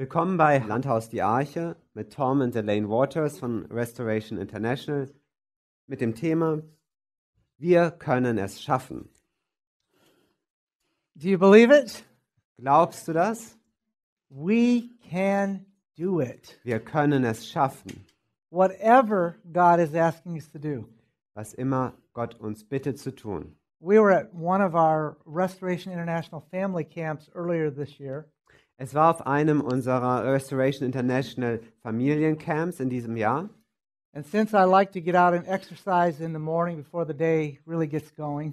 Willkommen bei Landhaus die Arche mit Tom und Elaine Waters von Restoration International mit dem Thema Wir können es schaffen. Do you believe it? Glaubst du das? We can do it. Wir können es schaffen. Whatever God is asking us to do. Was immer Gott uns bittet zu tun. We were at one of our Restoration International family camps earlier this year. Es war auf einem unserer Restoration International Familiencamps in diesem Jahr. And since I like to get out and exercise in the morning before the day really gets going,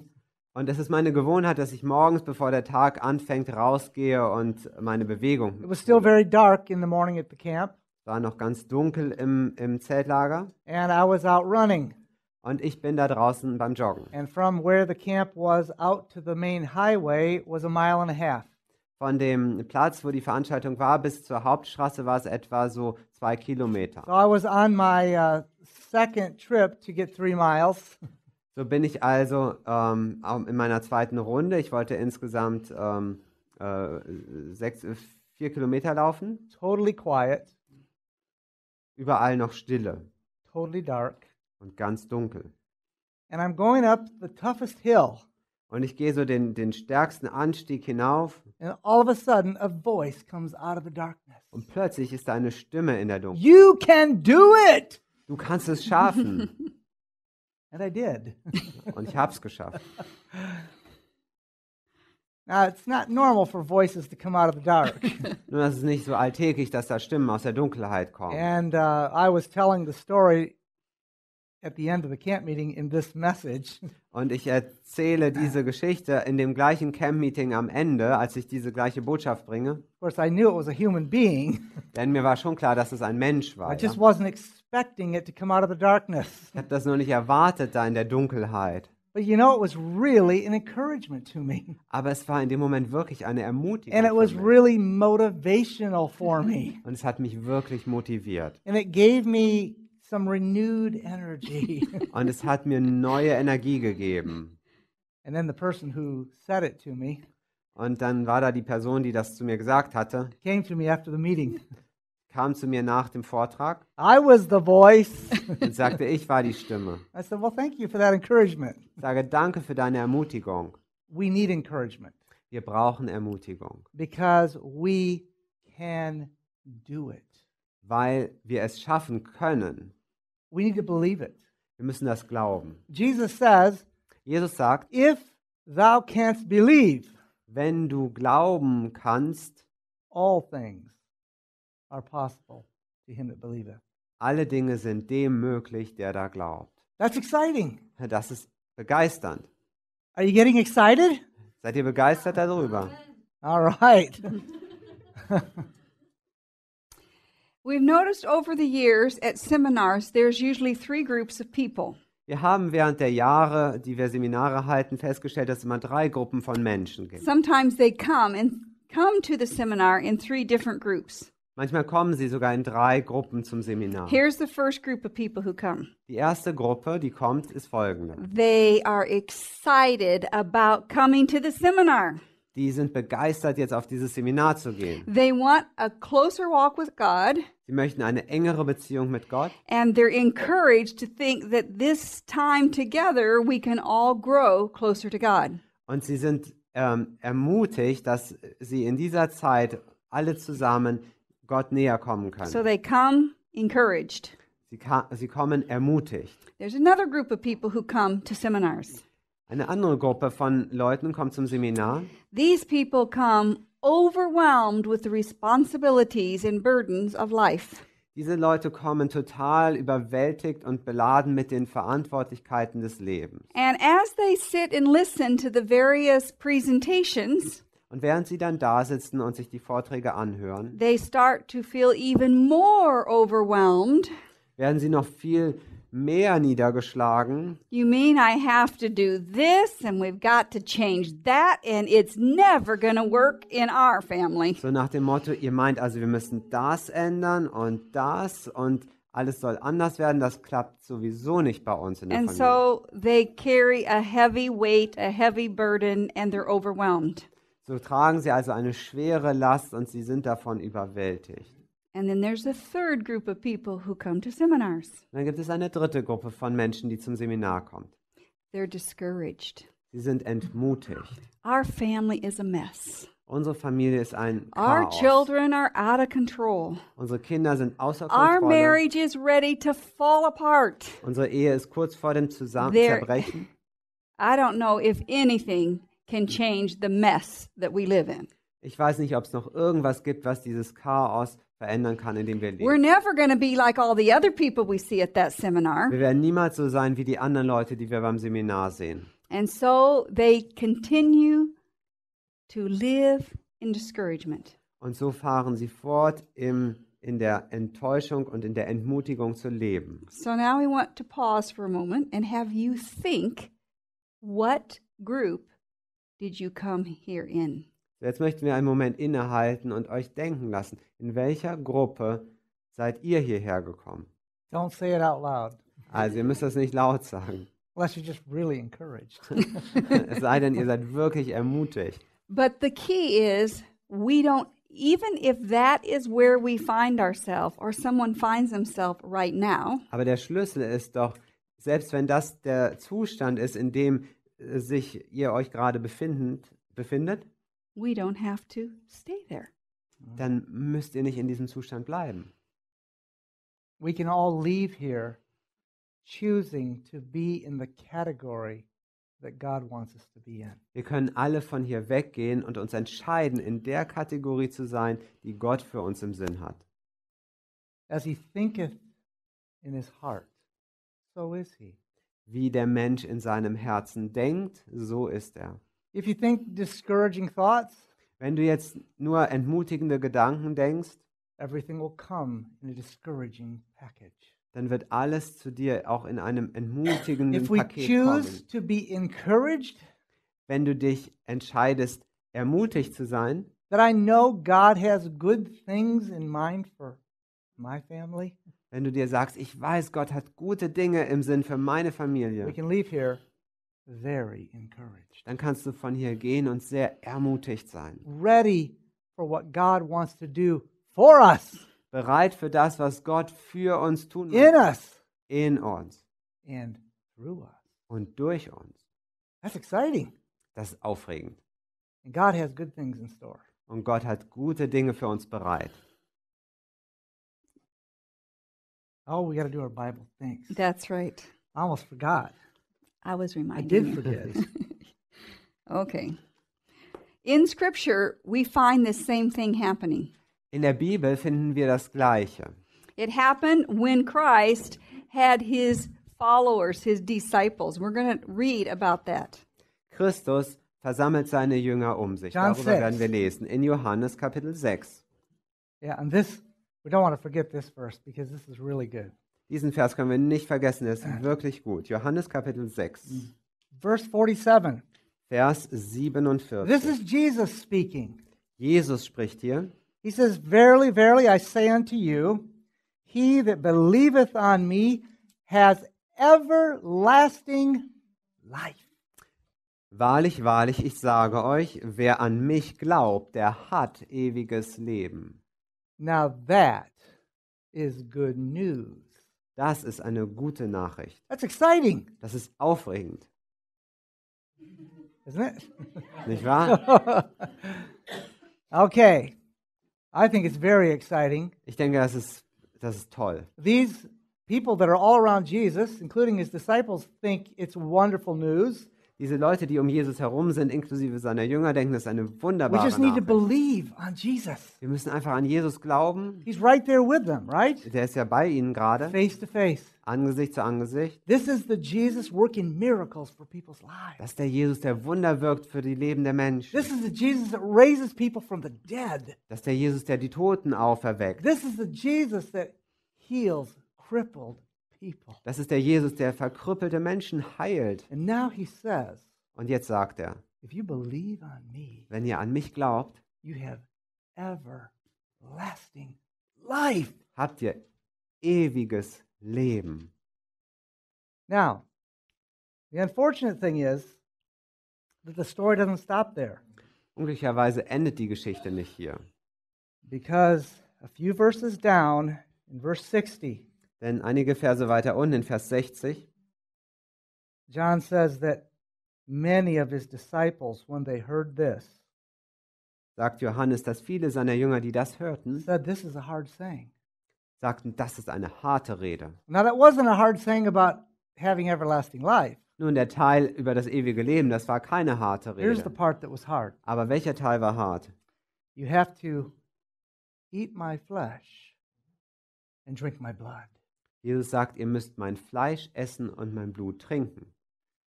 Und es ist meine Gewohnheit, dass ich morgens, bevor der Tag anfängt, rausgehe und meine Bewegung. it was still very dark in the morning at the camp, Es war noch ganz dunkel im, im Zeltlager and I was out running. und ich bin da draußen beim Joggen. And from where the camp was out to the main highway was a mile and a half. Von dem Platz, wo die Veranstaltung war, bis zur Hauptstraße war es etwa so zwei Kilometer. So I was on my uh, second trip to get three miles. So bin ich also ähm, in meiner zweiten Runde. Ich wollte insgesamt ähm, äh, sechs, äh, vier Kilometer laufen. Totally quiet. Überall noch Stille. Totally dark. Und ganz dunkel. And I'm going up the toughest hill. Und ich gehe so den, den stärksten Anstieg hinauf. And all of a sudden, a voice comes out of the darkness. Und plötzlich ist da eine Stimme in der Dunkelheit. You can do it. Du kannst es schaffen. And I did. Und ich hab's geschafft. Now, it's not normal for voices to come out of the dark. Nur das ist nicht so alltäglich, dass da Stimmen aus der Dunkelheit kommen. And uh, I was telling the story at the end of the camp meeting in this message. Und ich erzähle diese Geschichte in dem gleichen Camp Meeting am Ende, als ich diese gleiche Botschaft bringe. Of course, I knew it was a human being. Denn mir war schon klar, dass es ein Mensch war. I just ja? wasn't expecting it to come out of the darkness. Ich habe das nur nicht erwartet da in der Dunkelheit. But you know, it was really an encouragement to me. Aber es war in dem Moment wirklich eine Ermutigung. And it was really motivational for me. Und es hat mich wirklich motiviert. And it gave me some renewed energy. Und es hat mir neue Energie gegeben. And then the person who said it to me Und dann war da die Person, die das zu mir gesagt hatte, came to me after the meeting. kam zu mir nach dem Vortrag I was the voice. und sagte, ich war die Stimme. I said, well, thank you for that encouragement. Ich sage, danke für deine Ermutigung. We need encouragement Wir brauchen Ermutigung, because we can do it. weil wir es schaffen können. We need to believe it. Wir müssen das glauben. Jesus says, Jesus sagt, if thou canst believe, wenn du glauben kannst, all things are possible to him that believeth. Alle Dinge sind dem möglich, der da glaubt. That's exciting. Das ist begeisternd. Are you getting excited? Seid ihr begeistert darüber? All right. We've noticed over the years at seminars there's usually three groups of people. Wir haben während der Jahre, die wir Seminare halten, festgestellt, dass es immer drei Gruppen von Menschen gibt. Sometimes they come and come to the seminar in three different groups. Manchmal kommen sie sogar in drei Gruppen zum Seminar. Here's the first group of people who come. Die erste Gruppe, die kommt, ist folgende. They are excited about coming to the seminar die sind begeistert, jetzt auf dieses Seminar zu gehen. They want a closer walk with God. Sie möchten eine engere Beziehung mit Gott. And they're encouraged to think that this time together we can all grow closer to God. Und sie sind ähm, ermutigt, dass sie in dieser Zeit alle zusammen Gott näher kommen können. So they come encouraged. Sie, sie kommen ermutigt. There's another group of people who come to seminars. Eine andere Gruppe von Leuten kommt zum Seminar. These people come overwhelmed with the responsibilities and burdens of life. Diese Leute kommen total überwältigt und beladen mit den Verantwortlichkeiten des Lebens. And as they sit and listen to the various presentations, und während sie dann da sitzen und sich die Vorträge anhören, they start to feel even more overwhelmed. Werden sie noch viel mehr niedergeschlagen. You mean I have to do this and we've got to change that and it's never going work in our family. So nach dem Motto, ihr meint also, wir müssen das ändern und das und alles soll anders werden, das klappt sowieso nicht bei uns in der and Familie. so they carry a heavy weight, a heavy burden and they're overwhelmed. So tragen sie also eine schwere Last und sie sind davon überwältigt. And then there's a third group of people who come to seminars. Dann gibt es eine dritte Gruppe von Menschen, die zum Seminar kommt. They're discouraged. Sie sind entmutigt. Our family is a mess. Unsere Familie ist ein Chaos. Our children are out of control. Unsere Kinder sind außer Kontrolle. Our marriage is ready to fall apart. Unsere Ehe ist kurz vor dem Zusammen I don't know if anything can change the mess that we live in. Ich weiß nicht, ob es noch irgendwas gibt, was dieses Chaos verändern kann, wir leben. We're never going to be like all the other people we see at that seminar. Wir werden niemals so sein wie die anderen Leute, die wir beim Seminar sehen. And so they continue to live in discouragement. Und so fahren sie fort im in der Enttäuschung und in der Entmutigung zu leben. So now we want to pause for a moment and have you think what group did you come here in? jetzt möchten wir einen Moment innehalten und euch denken lassen, in welcher Gruppe seid ihr hierher gekommen? Don't say it out loud. Also ihr müsst das nicht laut sagen. Unless you're just really encouraged. es sei denn, ihr seid wirklich ermutigt. But the key is, we don't even if that is where we find ourselves or someone finds himself right now. Aber der Schlüssel ist doch, selbst wenn das der Zustand ist, in dem äh, sich ihr euch gerade befindet, befindet we don't have to stay there. Dann müsst ihr nicht in diesem Zustand bleiben. We can all leave here choosing to be in the category that God wants us to be in. Wir können alle von hier weggehen und uns entscheiden, in der Kategorie zu sein, die Gott für uns im Sinn hat. As he thinketh in his heart, so is he. Wie der Mensch in seinem Herzen denkt, so ist er. If you think discouraging thoughts, wenn du jetzt nur entmutigende Gedanken denkst, everything will come in a discouraging package. Dann wird alles zu dir auch in einem entmutigenden If we Paket choose kommen. To be encouraged, wenn du dich entscheidest, ermutigt zu sein, that I know God has good things in mind for my family. Wenn du dir sagst, ich weiß, Gott hat gute Dinge im Sinn für meine Familie. We can leave here very encouraged. Dann kannst du von hier gehen und sehr ermutigt sein. Ready for what God wants to do for us. Bereit für das, was Gott für uns tun will. In us. In uns. And through us. Und durch uns. That's exciting. Das ist aufregend. And God has good things in store. Und Gott hat gute Dinge für uns bereit. Oh, we got to do our Bible. Thanks. That's right. I almost forgot. I was reminded. I did you. forget. okay. In Scripture, we find this same thing happening. In der Bibel finden wir das Gleiche. It happened when Christ had his followers, his disciples. We're going to read about that. Christus versammelt seine Jünger um sich. John Darüber 6. werden wir lesen in Johannes Kapitel 6. Yeah, and this we don't want to forget this verse because this is really good. Diesen Vers können wir nicht vergessen, er ist äh. wirklich gut. Johannes Kapitel 6. Mhm. Verse 47. Vers 47. This is Jesus speaking. Jesus spricht hier. He says, Verily, verily, I say unto you, he that believeth on me has everlasting life. Wahrlich, wahrlich, ich sage euch, wer an mich glaubt, der hat ewiges Leben. Now that is good news. Das ist eine gute Nachricht. That's exciting. Das ist aufregend. Isn't it? Nicht wahr? okay. I think it's very exciting. Ich denke, das ist, das ist toll. These people that are all around Jesus, including his disciples, think it's wonderful news diese Leute, die um Jesus herum sind, inklusive seiner Jünger, denken, das ist eine wunderbare We just need to believe on Jesus. Wir müssen einfach an Jesus glauben. He's right there with them, right? Der ist ja bei ihnen gerade. Face to face. Angesicht zu Angesicht. This is the Jesus working miracles for people's lives. Das ist der Jesus, der Wunder wirkt für die Leben der Menschen. This is the Jesus that raises people from the dead. Das ist der Jesus, der die Toten auferweckt. This is the Jesus that heals crippled people. Das ist der Jesus, der verkrüppelte Menschen heilt. And now he says, Und jetzt sagt er, if you believe on me, wenn ihr an mich glaubt, you have everlasting life. habt ihr ewiges Leben. Now, the unfortunate thing is that the story doesn't stop there. Unglücklicherweise endet die Geschichte nicht hier. Because a few verses down in verse 60 denn einige Verse weiter unten in Vers 60 John says that many of his disciples when they heard this sagt Johannes, dass viele seiner Jünger, die das hörten, said this is a hard saying. sagten, das ist eine harte Rede. Now that wasn't a hard saying about having everlasting life. Nun, der Teil über das ewige Leben, das war keine harte Rede. Here's the part that was hard. Aber welcher Teil war hart? You have to eat my flesh and drink my blood. Jesus sagt, ihr müsst mein Fleisch essen und mein Blut trinken.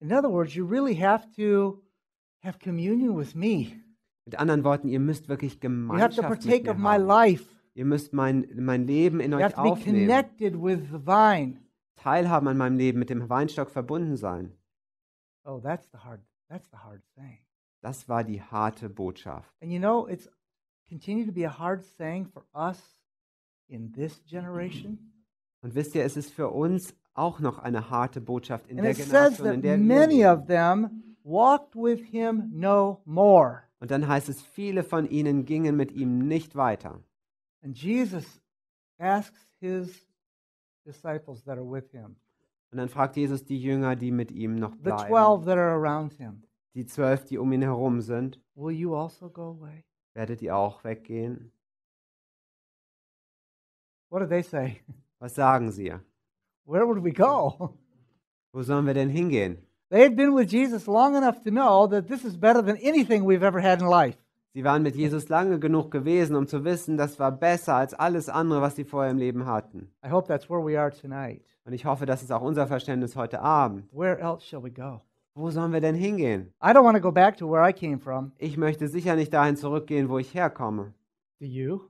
In other words, you really have to have communion with me. Mit anderen Worten, ihr müsst wirklich Gemeinschaft you have to partake of my life. Ihr müsst mein, mein Leben in you euch have to aufnehmen. Be connected with the vine. Teilhaben an meinem Leben, mit dem Weinstock verbunden sein. Oh, that's the hard, that's the hard thing. Das war die harte Botschaft. And you know, it's continued to be a hard saying for us in this generation. Und wisst ihr, es ist für uns auch noch eine harte Botschaft in And der it says Generation, in der many wir of them walked with him no more. Und dann heißt es, viele von ihnen gingen mit ihm nicht weiter. And Jesus asks his disciples that are with him, Und dann fragt Jesus die Jünger, die mit ihm noch the twelve that are around him, die zwölf, die um ihn herum sind, will you also go away? werdet ihr auch weggehen? What do they say? Was sagen sie? Where would we go? Wo sollen wir denn hingehen? They had been with Jesus long enough to know that this is better than anything we've ever had in life. Sie waren mit Jesus lange genug gewesen, um zu wissen, das war besser als alles andere, was sie vorher im Leben hatten. I hope that's where we are tonight. Und ich hoffe, das ist auch unser Verständnis heute Abend. Where else shall we go? Wo sollen wir denn hingehen? I don't want to go back to where I came from. Ich möchte sicher nicht dahin zurückgehen, wo ich herkomme. Do you?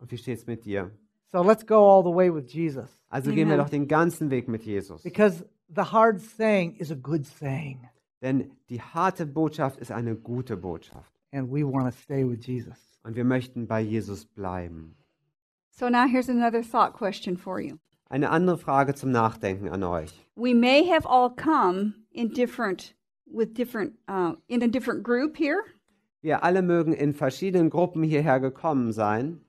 Und wie steht's mit dir? So let's go all the way with Jesus. Also Amen. gehen wir doch den ganzen Weg mit Jesus. Because the hard saying is a good saying. Denn die harte Botschaft ist eine gute Botschaft. And we want to stay with Jesus. Und wir möchten bei Jesus bleiben. So now here's another thought question for you. Eine andere Frage zum Nachdenken an euch. We may have all come in different with different uh, in a different group here. Wir alle mögen in verschiedenen Gruppen hierher gekommen sein.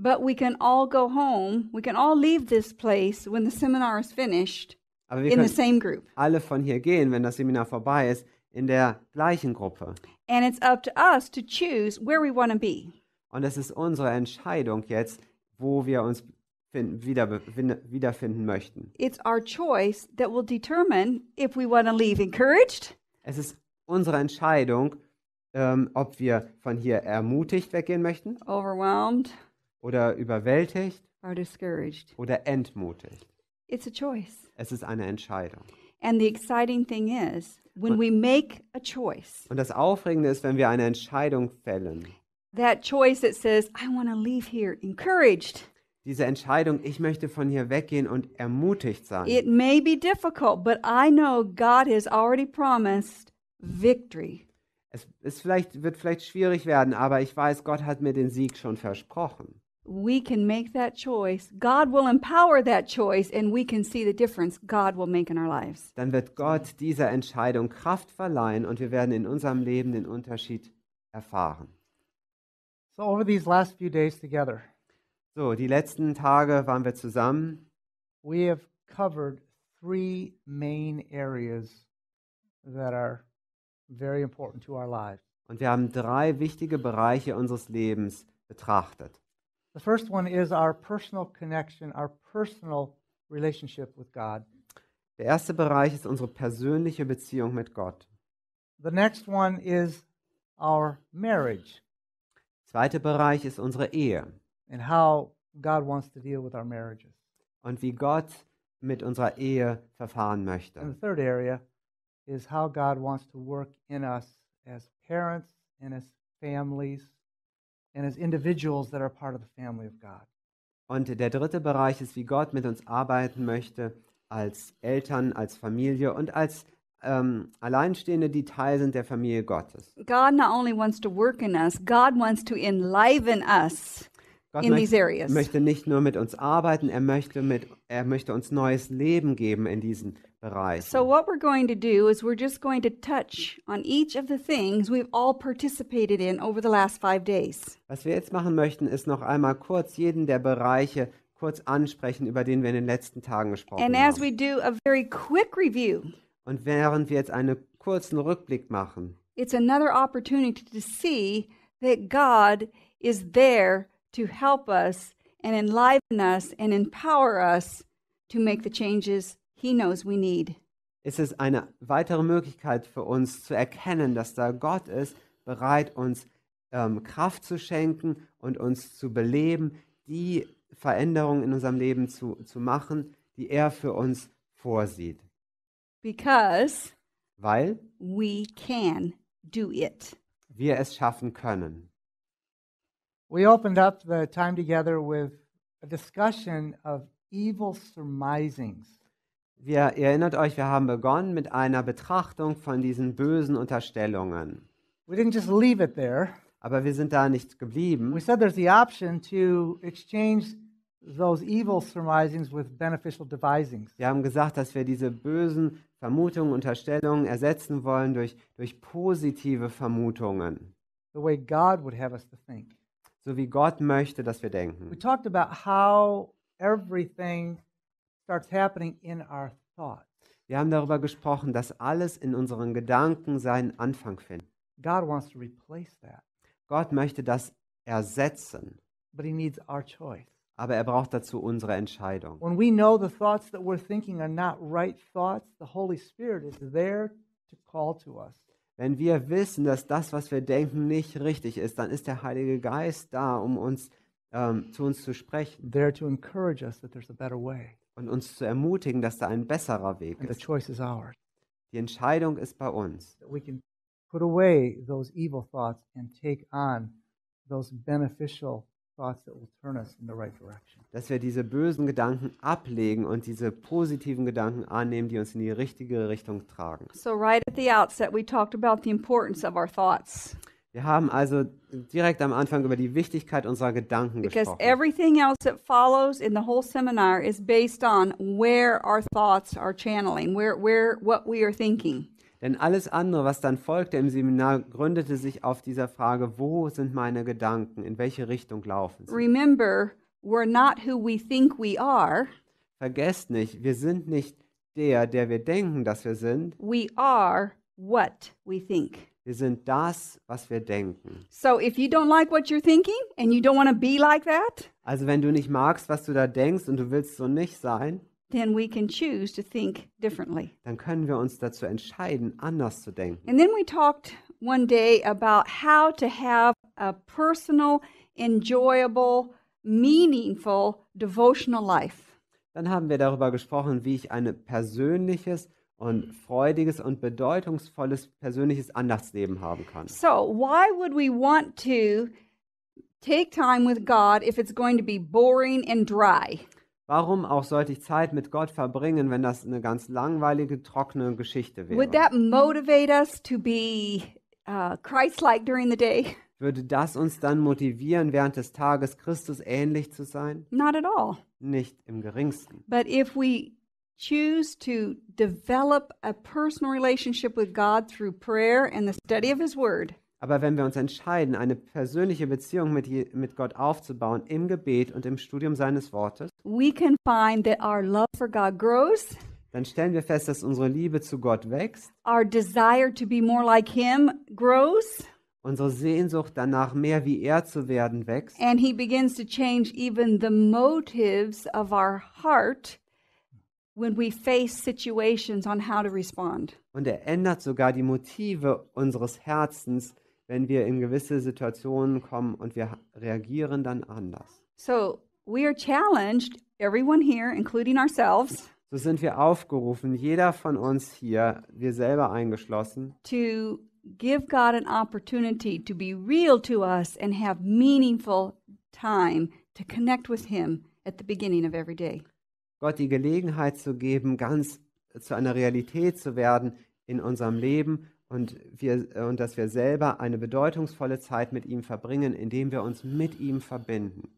But we can all go home. We can all leave this place when the seminar is finished Aber wir in the können same group. alle von hier gehen, wenn das Seminar vorbei ist, in der gleichen Gruppe. And it's up to us to choose where we want to be. Und es ist unsere Entscheidung jetzt, wo wir uns finden, wieder, wiederfinden möchten. It's our choice that will determine if we want to leave encouraged Es ist unsere Entscheidung, ähm, ob wir von hier ermutigt weggehen möchten, overwhelmed, oder überwältigt or discouraged. oder entmutigt. It's a choice. Es ist eine Entscheidung. And the exciting thing is when we make a choice. Und das Aufregende ist, wenn wir eine Entscheidung fällen. That choice that says I want to leave here encouraged. Diese Entscheidung, ich möchte von hier weggehen und ermutigt sein. It may be difficult, but I know God has already promised victory. Es ist vielleicht, wird vielleicht schwierig werden, aber ich weiß, Gott hat mir den Sieg schon versprochen we can make that choice. God will empower that choice and we can see the difference God will make in our lives. Dann wird Gott dieser Entscheidung Kraft verleihen und wir werden in unserem Leben den Unterschied erfahren. So over these last few days together. So, die letzten Tage waren wir zusammen. We have covered three main areas that are very important to our lives. Und wir haben drei wichtige Bereiche unseres Lebens betrachtet. The first one is our personal connection, our personal relationship with God. Der erste Bereich ist unsere persönliche Beziehung mit Gott. The next one is our marriage Zweiter Bereich ist unsere Ehe and how God wants to deal with our marriages. und wie Gott mit unserer Ehe verfahren möchte. And the third area is how God wants to work in us as parents and as families and as individuals that are part of the family of God. Und der dritte Bereich ist, wie Gott mit uns arbeiten möchte als Eltern, als Familie und als ähm, Alleinstehende, die Teil sind der Familie Gottes. God not only wants to work in us, God wants to enliven us. Gott in these areas. möchte nicht nur mit uns arbeiten, er möchte, mit, er möchte uns neues Leben geben in diesen Bereichen. So what we're going to do is we're just going to touch on each of the things we've all participated in over the last five days. Was wir jetzt machen möchten, ist noch einmal kurz jeden der Bereiche kurz ansprechen, über den wir in den letzten Tagen gesprochen And haben. as we do a very quick review. Und während wir jetzt einen kurzen Rückblick machen. It's another opportunity to see that God is there to help us and enliven us and empower us to make the changes he knows we need. Es ist eine weitere Möglichkeit für uns zu erkennen, dass da Gott ist, bereit uns ähm, Kraft zu schenken und uns zu beleben, die Veränderungen in unserem Leben zu, zu machen, die er für uns vorsieht. Because Weil we can do it. wir es schaffen können we opened up the time together with a discussion of evil surmisings. Wir erinnert euch, wir haben begonnen mit einer Betrachtung von diesen bösen Unterstellungen. We didn't just leave it there. Aber wir sind da nicht geblieben. We said there's the option to exchange those evil surmisings with beneficial devisings. Wir haben gesagt, dass wir diese bösen Vermutungen, Unterstellungen ersetzen wollen durch durch positive Vermutungen. The way God would have us to think so wie Gott möchte, dass wir denken. We talked about how everything starts happening in our thoughts. Wir haben darüber gesprochen, dass alles in unseren Gedanken seinen Anfang findet. God wants to replace that. Gott möchte das ersetzen. But he needs our choice. Aber er braucht dazu unsere Entscheidung. When we know the thoughts that we're thinking are not right thoughts, the Holy Spirit is there to call to us. Wenn wir wissen, dass das, was wir denken, nicht richtig ist, dann ist der Heilige Geist da, um uns ähm, zu uns zu sprechen there to encourage us that there's a better way. und uns zu ermutigen, dass da ein besserer Weg And the ist. choice is ours. Die Entscheidung ist bei uns, That we can put away those evil thoughts and take on those beneficial that turn us in the Dass wir diese bösen Gedanken ablegen und diese positiven Gedanken annehmen, die uns in die richtige Richtung tragen. So right at the outset we talked about the importance of our thoughts. Wir haben also direkt am Anfang über die Wichtigkeit unserer Gedanken Because gesprochen. everything else that follows in the whole seminar is based on where our thoughts are channeling, where where what we are thinking. Denn alles andere, was dann folgte im Seminar, gründete sich auf dieser Frage, wo sind meine Gedanken, in welche Richtung laufen sie? Remember, we're not who we think we are. Vergesst nicht, wir sind nicht der, der wir denken, dass wir sind. We are what we think. Wir sind das, was wir denken. So if you don't like what you're thinking and you don't want to be like that, also wenn du nicht magst, was du da denkst und du willst so nicht sein, then we can choose to think differently. Dann können wir uns dazu entscheiden, anders zu denken. And then we talked one day about how to have a personal, enjoyable, meaningful devotional life. Dann haben wir darüber gesprochen, wie ich ein persönliches und freudiges und bedeutungsvolles persönliches Andachtsleben haben kann. So, why would we want to take time with God if it's going to be boring and dry? Warum auch sollte ich Zeit mit Gott verbringen, wenn das eine ganz langweilige, trockene Geschichte wäre? Would that motivate us to be uh, Christ-like during the day? Würde das uns dann motivieren, während des Tages Christus ähnlich zu sein? Not at all. Nicht im geringsten. But if we choose to develop a personal relationship with God through prayer and the study of his word. Aber wenn wir uns entscheiden, eine persönliche Beziehung mit, mit Gott aufzubauen im Gebet und im Studium seines Wortes, grows, Dann stellen wir fest, dass unsere Liebe zu Gott wächst. Our desire to be more like him grows. Unsere Sehnsucht danach mehr wie er zu werden wächst. And he begins to change even the motives of our heart when we face situations on how to respond. Und er ändert sogar die Motive unseres Herzens, wenn wir in gewisse Situationen kommen und wir reagieren dann anders. So, we are challenged, everyone here, including ourselves. So sind wir aufgerufen, jeder von uns hier, wir selber eingeschlossen, to give God an opportunity to be real to us and have meaningful time to connect with him at the beginning of every day. Gott die Gelegenheit zu geben, ganz zu einer Realität zu werden in unserem Leben und, wir, äh, und dass wir selber eine bedeutungsvolle Zeit mit ihm verbringen, indem wir uns mit ihm verbinden.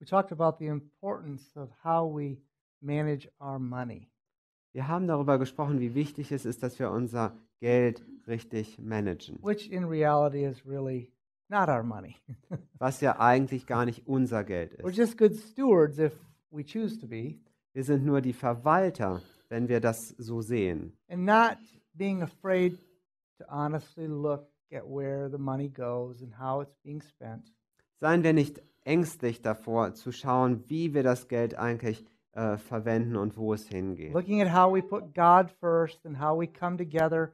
We talked about the importance of how we manage our money. Wir haben darüber gesprochen, wie wichtig es ist, dass wir unser Geld richtig managen. Which in reality is really not our money. was ja eigentlich gar nicht unser Geld ist. We're just good stewards if we choose to be. Wir sind nur die Verwalter, wenn wir das so sehen. And not being afraid to honestly look at where the money goes and how it's being spent. Seien wir nicht ängstlich davor zu schauen, wie wir das Geld eigentlich äh, verwenden und wo es hingeht. Looking at how we put God first and how we come together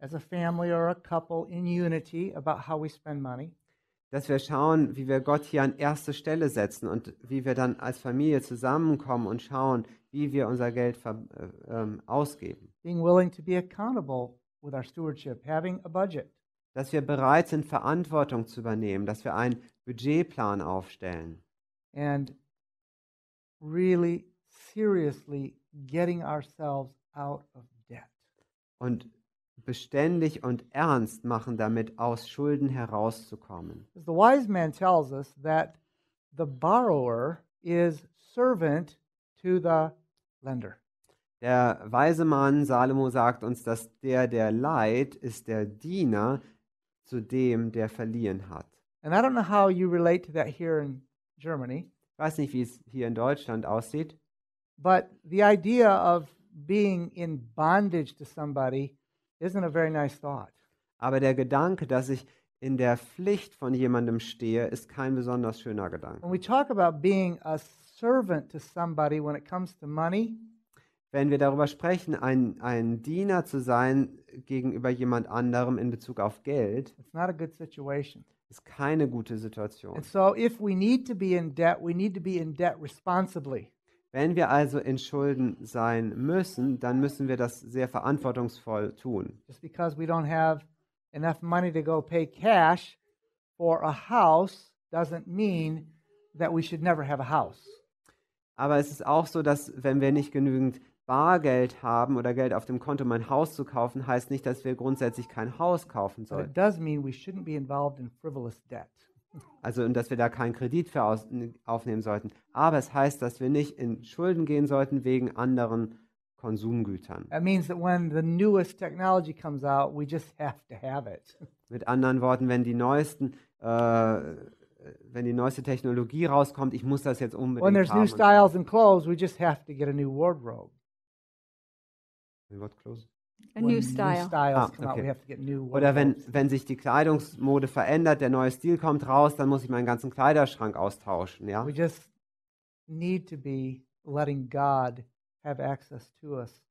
as a family or a couple in unity about how we spend money. Dass wir schauen, wie wir Gott hier an erste Stelle setzen und wie wir dann als Familie zusammenkommen und schauen, wie wir unser Geld äh, ähm, ausgeben. Being willing to be accountable with our stewardship, having a budget. Dass wir bereit sind, Verantwortung zu übernehmen, dass wir einen Budgetplan aufstellen. And really seriously getting ourselves out of debt. Und beständig und ernst machen, damit aus Schulden herauszukommen. The wise man tells us that the borrower is servant to the lender. Der weise Mann Salomo sagt uns, dass der, der leid, ist der Diener zu dem, der verliehen hat. And I don't know how you relate to that here in Germany, Ich weiß nicht, wie es hier in Deutschland aussieht, but the idea of being in bondage to somebody isn't a very nice thought. aber der Gedanke, dass ich in der Pflicht von jemandem stehe, ist kein besonders schöner Gedanke. When we talk about being a servant to somebody when it comes to money, wenn wir darüber sprechen, ein, ein Diener zu sein gegenüber jemand anderem in Bezug auf Geld, It's not a good situation. ist keine gute Situation. Wenn wir also in Schulden sein müssen, dann müssen wir das sehr verantwortungsvoll tun. Just because we don't have enough money to go pay cash for a house doesn't mean that we should never have a house. Aber es ist auch so, dass wenn wir nicht genügend Bargeld haben oder Geld auf dem Konto, um ein Haus zu kaufen, heißt nicht, dass wir grundsätzlich kein Haus kaufen But sollen. does mean we shouldn't be involved in frivolous debt. Also, und dass wir da keinen Kredit für aus, aufnehmen sollten. Aber es heißt, dass wir nicht in Schulden gehen sollten wegen anderen Konsumgütern. That means that when the newest technology comes out, we just have to have it. Mit anderen Worten, wenn die neuesten, äh, wenn die neueste Technologie rauskommt, ich muss das jetzt When unbedingt there's new haben. styles in clothes, we just have to get a new wardrobe. What clothes? A new style. New styles ah, okay. we have to get new Oder wenn, wenn sich die Kleidungsmode verändert, der neue Stil kommt raus, dann muss ich meinen ganzen Kleiderschrank austauschen, ja? We just need to be letting God have access to us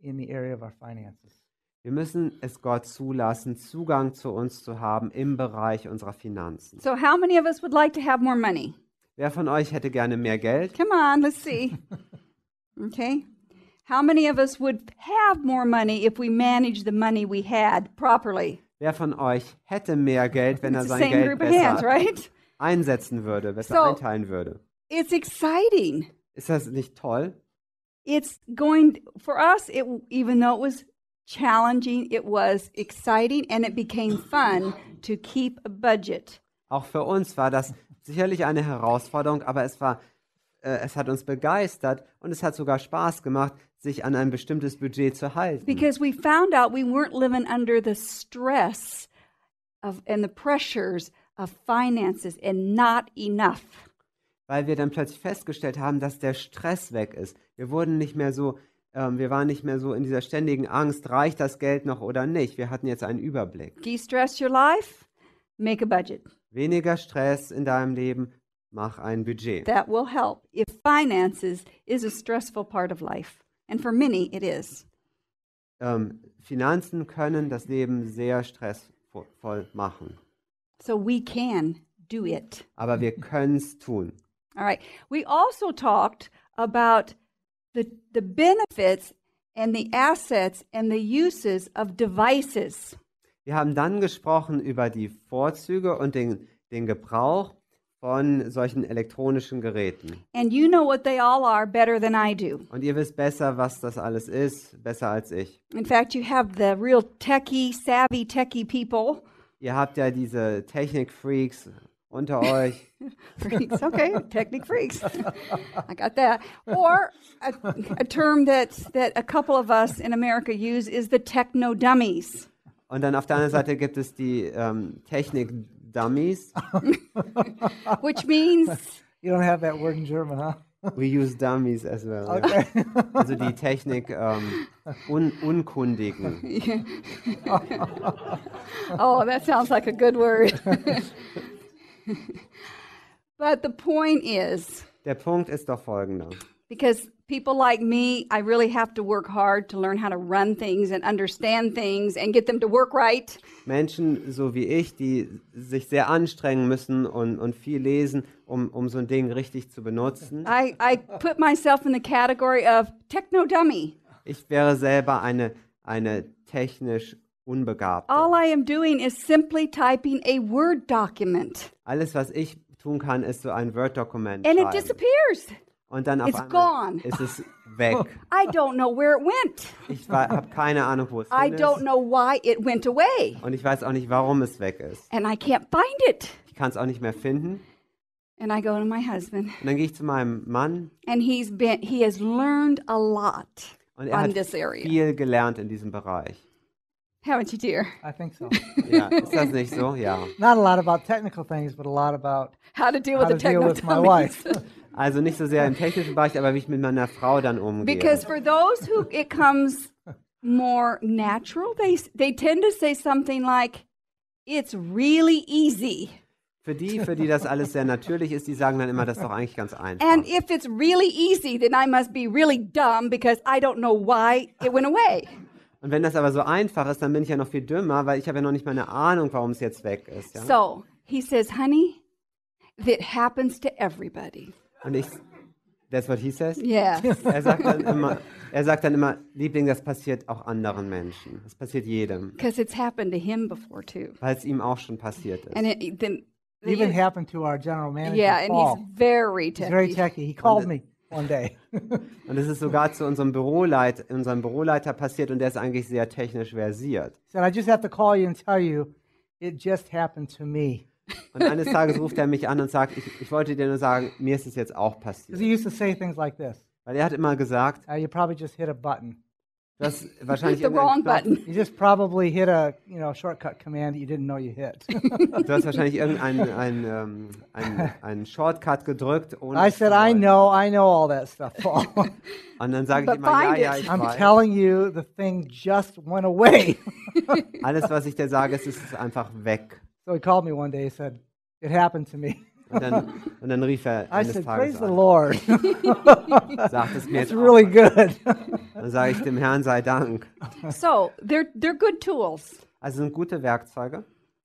in the area of our finances. Wir müssen es Gott zulassen, Zugang zu uns zu haben im Bereich unserer Finanzen. So how many of us would like to have more money? Wer von euch hätte gerne mehr Geld? Come on, let's see. Okay. How many of us would have more money if we managed the money we had properly? Wer von euch hätte mehr Geld, wenn It's er sein Geld besser hands, right? einsetzen würde, besser so, einteilen würde? It's exciting. Ist das nicht toll? It's going for us it even though it was challenging, it was exciting and it became fun to keep a budget. Auch für uns war das sicherlich eine Herausforderung, aber es war äh, es hat uns begeistert und es hat sogar Spaß gemacht, sich an ein bestimmtes Budget zu halten. Because we found out we weren't living under the stress of and the pressures of finances and not enough. Weil wir dann plötzlich festgestellt haben, dass der Stress weg ist. Wir wurden nicht mehr so ähm, wir waren nicht mehr so in dieser ständigen Angst, reicht das Geld noch oder nicht. Wir hatten jetzt einen Überblick. De-stress your life, make a budget. Weniger Stress in deinem Leben, mach ein Budget. That will help if finances is a stressful part of life. And for many it is. Ähm, Finanzen können das Leben sehr stressvoll machen. So we can do it. Aber wir können es tun. All right. We also talked about the, the benefits and the assets and the uses of devices. Wir haben dann gesprochen über die Vorzüge und den, den Gebrauch von solchen elektronischen Geräten. And you know what they all are better than I do. Und ihr wisst besser, was das alles ist, besser als ich. In fact, you have the real techie, savvy techie people. Ihr habt ja diese Technik Freaks unter euch. freaks, okay, Technik freaks. I got that. Or a, a term that that a couple of us in America use is the techno dummies. Und dann auf der anderen Seite gibt es die ähm, Technik dummies. Which means you don't have that word in German, huh? We use dummies as well. Okay. Ja. Also die Technik um, un Unkundigen. Yeah. oh, that sounds like a good word. but the point is. Der Punkt ist doch folgender. Because people like me, I really have to work hard to learn how to run things and understand things and get them to work right. Menschen so wie ich, die sich sehr anstrengen müssen und, und viel lesen, um, um so ein Ding richtig zu benutzen. I, I put myself in the category of techno dummy. Ich wäre selber eine, eine technisch unbegabte. All I am doing is simply typing a Word document. Alles was ich tun kann, ist so ein Word Dokument. And schreiben. it disappears. Und dann auf It's gone. ist es weg. I don't know where it went. Ich habe keine Ahnung, wo es I hin ist. don't know why it went away. Und ich weiß auch nicht, warum es weg ist. And I can't find it. Ich kann es auch nicht mehr finden. And I go to my husband. Und dann gehe ich zu meinem Mann. And he's been, he has learned a lot Und er on hat this area. viel gelernt in diesem Bereich. Haven't you, dear? I think so. Ja, ist das nicht so? Ja. Not a lot about technical things, but a lot about How to deal with how the to deal with my wife. Also nicht so sehr im technischen Bereich, aber wie ich mit meiner Frau dann umgehe. Because for those who it comes more natural, they they tend to say something like it's really easy. Für die, für die das alles sehr natürlich ist, die sagen dann immer, das ist doch eigentlich ganz einfach. And if it's really easy, then I must be really dumb because I don't know why it went away. Und wenn das aber so einfach ist, dann bin ich ja noch viel dümmer, weil ich habe ja noch nicht mal eine Ahnung, warum es jetzt weg ist. Ja? So, he says, honey, that happens to everybody. Und ich, that's what he says? Yeah. Er sagt dann immer, er sagt dann immer Liebling, das passiert auch anderen Menschen. Das passiert jedem. Because it's happened to him before too. Weil es ihm auch schon passiert ist. And it, then, the, Even happened to our general manager. Yeah, and Paul. he's very techy. He's very techy. He called me. One day. und es ist sogar zu unserem Büroleiter, unserem Büroleiter passiert und der ist eigentlich sehr technisch versiert. He said, I just have to call you and tell you, it just happened to me. Und eines Tages ruft er mich an und sagt, ich, ich wollte dir nur sagen, mir ist es jetzt auch passiert. he used to say things like this. Weil er hat immer gesagt, Uh, you probably just hit a button. dass wahrscheinlich the wrong irgendeinen Knopf, button. You just probably hit a you know shortcut command that you didn't know you hit. du hast wahrscheinlich irgendeinen einen, ähm, einen, einen Shortcut gedrückt. Ohne I said, I know, I know all that stuff, Paul. Und dann sage ich immer, ja, ja, it." ich I'm weiß. telling you, the thing just went away. Alles, was ich dir sage, ist, es ist einfach weg. So he called me one day. He said, "It happened to me." Und dann, und dann rief er I eines said, Tages "Praise the Lord." sagt es mir It's jetzt really auch. good. Dann sage ich dem Herrn sei Dank. So they're they're good tools, Also sind gute Werkzeuge,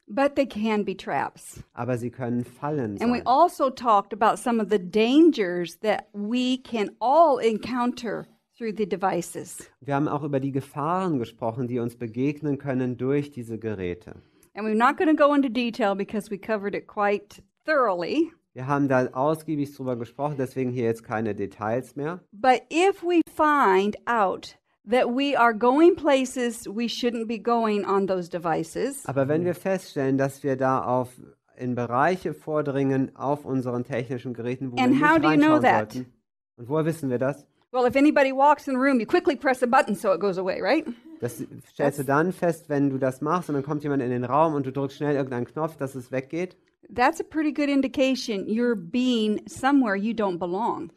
but they can be traps. aber sie können Fallen And we also talked about some of the dangers that we can all encounter through the devices. Wir haben auch über die Gefahren gesprochen, die uns begegnen können durch diese Geräte. And we're not going to go into detail because we covered it quite thoroughly. Wir haben da ausgiebig drüber gesprochen, deswegen hier jetzt keine Details mehr. But if we find out that we are going places we shouldn't be going on those devices. Aber wenn wir feststellen, dass wir da auf in Bereiche vordringen auf unseren technischen Geräten, wo And wir nicht how do you know that? Sollten. Und woher wissen wir das? Well, if anybody walks in the room, you quickly press a button so it goes away, right? Das stellst du dann fest, wenn du das machst und dann kommt jemand in den Raum und du drückst schnell irgendeinen Knopf, dass es weggeht. That's a pretty good indication you're being somewhere you don't belong.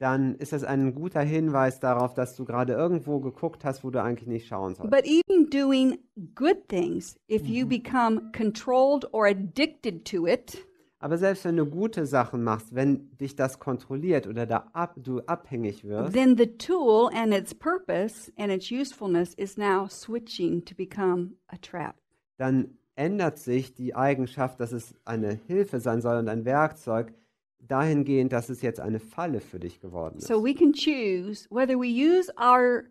Dann ist das ein guter Hinweis darauf, dass du gerade irgendwo geguckt hast, wo du eigentlich nicht schauen sollst. But even doing good things, if you mhm. become controlled or addicted to it, aber selbst wenn du gute Sachen machst, wenn dich das kontrolliert oder da ab, du abhängig wirst, then the tool and its purpose and its usefulness is now switching to become a trap. dann ändert sich die Eigenschaft, dass es eine Hilfe sein soll und ein Werkzeug dahingehend, dass es jetzt eine Falle für dich geworden ist. So we can choose whether we use our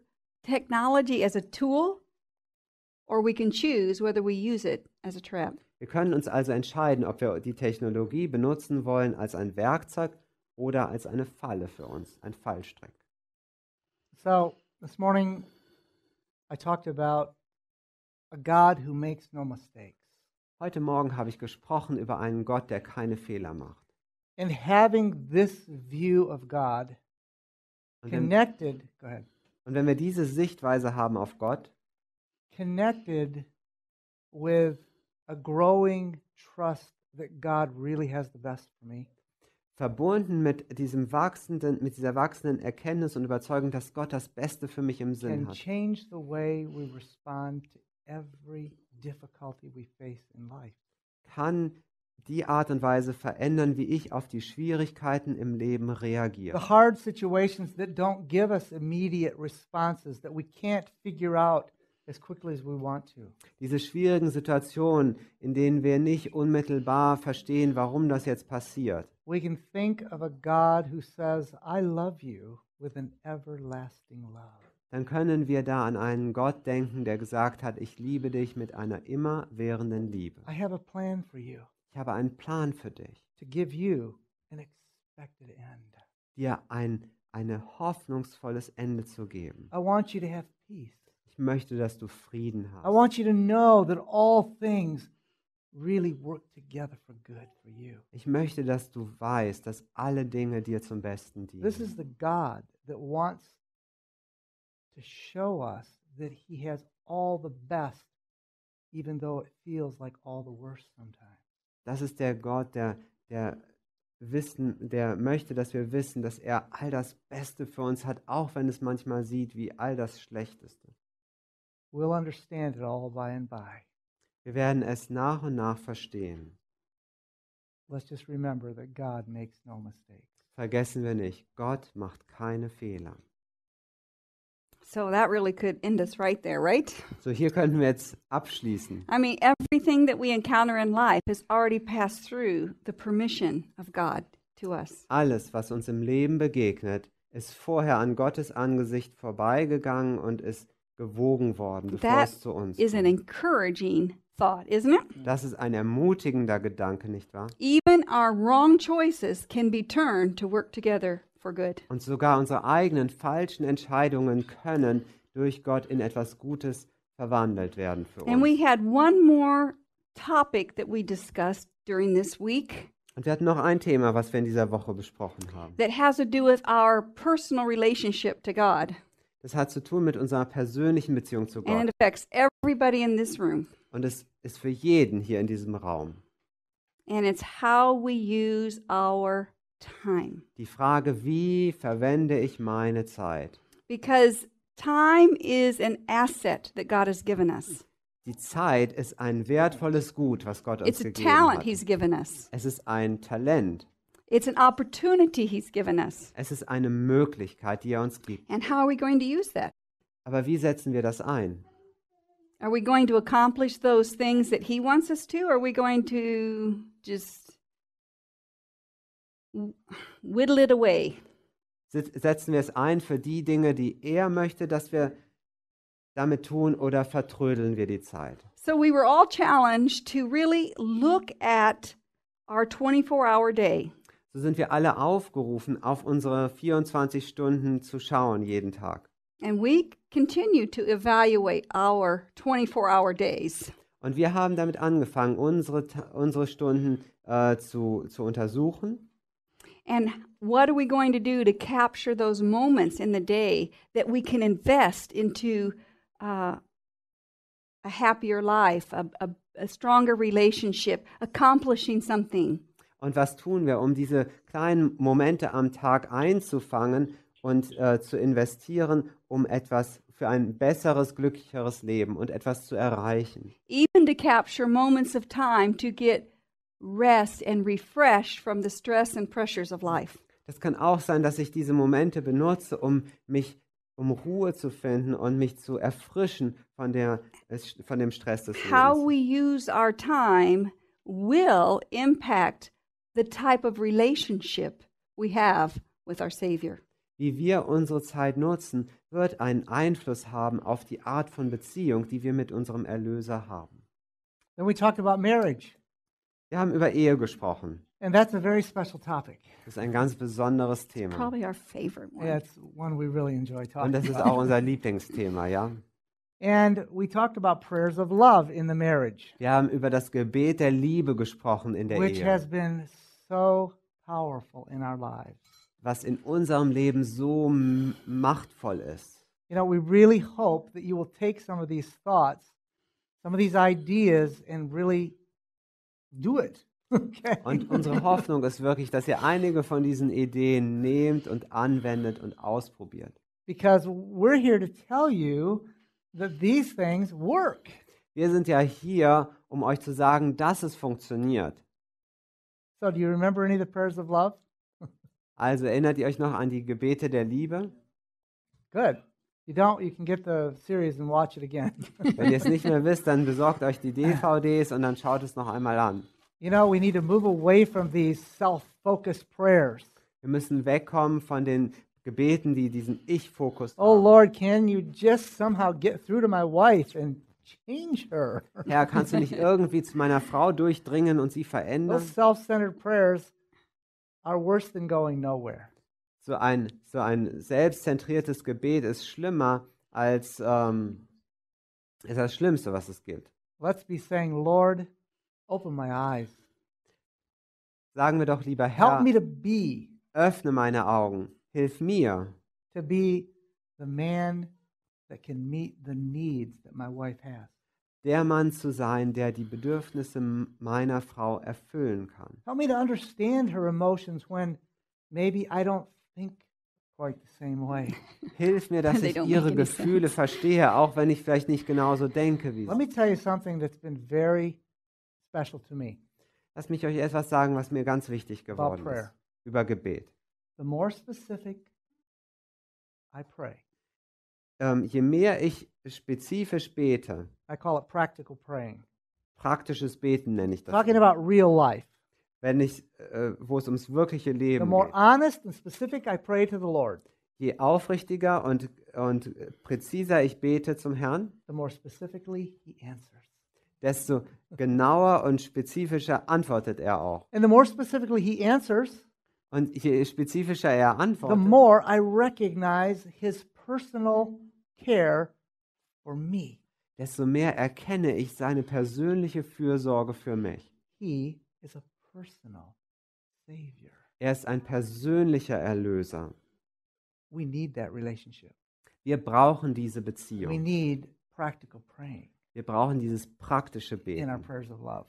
technology as a tool or we can choose whether we use it as a trap. Wir können uns also entscheiden, ob wir die Technologie benutzen wollen als ein Werkzeug oder als eine Falle für uns, ein Fallstrick. So, this morning I talked about a God who makes no mistakes. Heute Morgen habe ich gesprochen über einen Gott, der keine Fehler macht. And having this view of God connected, go ahead. Und wenn wir diese Sichtweise haben auf Gott, connected with a growing trust that God really has the best for me. Verbunden mit diesem wachsenden, mit dieser wachsenden Erkenntnis und Überzeugung, dass Gott das Beste für mich im Sinn can hat. change the way we respond to every difficulty we face in life. Kann die Art und Weise verändern, wie ich auf die Schwierigkeiten im Leben reagiere. The hard situations that don't give us immediate responses that we can't figure out as quickly as we want to. Diese schwierigen Situationen, in denen wir nicht unmittelbar verstehen, warum das jetzt passiert. We can think of a God who says, I love you with an everlasting love. Dann können wir da an einen Gott denken, der gesagt hat, ich liebe dich mit einer immerwährenden Liebe. I have a plan for you. Ich habe einen Plan für dich. To give you an expected end. Dir ein eine hoffnungsvolles Ende zu geben. I want you to have peace. Ich möchte, dass du Frieden hast. I want you to know that all things really work together for good for you. Ich möchte, dass du weißt, dass alle Dinge dir zum Besten dienen. This is the God that wants to show us that he has all the best even though it feels like all the worst sometimes. Das ist der Gott, der der wissen, der möchte, dass wir wissen, dass er all das Beste für uns hat, auch wenn es manchmal sieht wie all das Schlechteste. We'll understand it all by and by. Wir werden es nach und nach verstehen. Let's just remember that God makes no mistakes. Vergessen wir nicht, Gott macht keine Fehler. So that really could end us right there, right? So hier könnten wir jetzt abschließen. I mean, everything that we encounter in life has already passed through the permission of God to us. Alles, was uns im Leben begegnet, ist vorher an Gottes Angesicht vorbeigegangen und ist gewogen worden, bevor es zu uns is an encouraging thought, isn't it? Das ist ein ermutigender Gedanke, nicht wahr? Even our wrong choices can be turned to work together for good. Und sogar unsere eigenen falschen Entscheidungen können durch Gott in etwas Gutes verwandelt werden für uns. And we had one more topic that we discussed during this week. Und wir hatten noch ein Thema, was wir in dieser Woche besprochen haben. That has to do with our personal relationship to God. Das hat zu tun mit unserer persönlichen Beziehung zu Gott. And it everybody in this room. Und es ist für jeden hier in diesem Raum. And it's how we use our time. Die Frage, wie verwende ich meine Zeit? Because time is an asset that God has given us. Die Zeit ist ein wertvolles Gut, was Gott uns It's a talent hat. he's given us. Es ist ein Talent, It's an opportunity he's given us. Es ist eine Möglichkeit, die er uns gibt. And how are we going to use that? Aber wie setzen wir das ein? Are we going to accomplish those things that he wants us to? Or are we going to just whittle it away? Setzen wir es ein für die Dinge, die er möchte, dass wir damit tun, oder vertrödeln wir die Zeit? So we were all challenged to really look at our 24-hour day. so sind wir alle aufgerufen, auf unsere 24 Stunden zu schauen jeden Tag. And we continue to evaluate our 24-hour days. Und wir haben damit angefangen, unsere, unsere Stunden äh, zu, zu untersuchen. And what are we going to do to capture those moments in the day that we can invest into uh, a happier life, a, a, a stronger relationship, accomplishing something? und was tun wir, um diese kleinen Momente am Tag einzufangen und äh, zu investieren, um etwas für ein besseres, glücklicheres Leben und etwas zu erreichen. Even to capture moments of time to get rest and refresh from the stress and pressures of life. Das kann auch sein, dass ich diese Momente benutze, um mich um Ruhe zu finden und mich zu erfrischen von der von dem Stress des Lebens. How we use our time will impact the type of relationship we have with our Savior. Wie wir unsere Zeit nutzen, wird einen Einfluss haben auf die Art von Beziehung, die wir mit unserem Erlöser haben. Then we talked about marriage. Wir haben über Ehe gesprochen. And that's a very special topic. Das ist ein ganz besonderes Thema. Probably our favorite one. Yeah, it's one we really enjoy talking Und das ist auch unser Lieblingsthema, ja? And we talked about prayers of love in the marriage. Wir haben über das Gebet der Liebe gesprochen in der which Ehe. Which has been so powerful in our lives. Was in unserem Leben so machtvoll ist. You know, we really hope that you will take some of these thoughts, some of these ideas and really do it. Okay. Und unsere Hoffnung ist wirklich, dass ihr einige von diesen Ideen nehmt und anwendet und ausprobiert. Because we're here to tell you that these things work. Wir sind ja hier, um euch zu sagen, dass es funktioniert. So, do you remember any of the prayers of love? also erinnert ihr euch noch an die Gebete der Liebe? Good. You don't, you can get the series and watch it again. Wenn ihr es nicht mehr wisst, dann besorgt euch die DVDs und dann schaut es noch einmal an. You know, we need to move away from these self-focused prayers. Wir müssen wegkommen von den Gebeten, die diesen Ich-Fokus Oh Lord, can you just somehow get through to my wife and change her. Herr, kannst du nicht irgendwie zu meiner Frau durchdringen und sie verändern? Those self-centered prayers are worse than going nowhere. So ein so ein selbstzentriertes Gebet ist schlimmer als ähm, ist das Schlimmste, was es gibt. Let's be saying, Lord, open my eyes. Sagen wir doch lieber, Herr, Help me to be, öffne meine Augen, hilf mir, to be the man that can meet the needs that my wife has. Der Mann zu sein, der die Bedürfnisse meiner Frau erfüllen kann. Help me to understand her emotions when maybe I don't think quite the same way. Hilf mir, dass ich ihre Gefühle sense. verstehe, auch wenn ich vielleicht nicht genauso denke wie sie. Let me tell you something that's been very special to me. Lass mich euch etwas sagen, was mir ganz wichtig geworden ist über Gebet. The more specific I pray, ähm, je mehr ich spezifisch bete, I call it practical praying. praktisches Beten nenne ich das. Talking about real life. Wenn ich, äh, wo es ums wirkliche The Leben more geht. honest and specific I pray to the Lord, Je aufrichtiger und, und präziser ich bete zum Herrn, the more specifically He answers. desto genauer und spezifischer antwortet er auch. And the more specifically He answers, Und je spezifischer er antwortet, the antwortet, more I recognize His personal care for me. Desto mehr erkenne ich seine persönliche Fürsorge für mich. He is a personal savior. Er ist ein persönlicher Erlöser. We need that relationship. Wir brauchen diese Beziehung. We need practical praying. Wir brauchen dieses praktische Beten. In our prayers of love.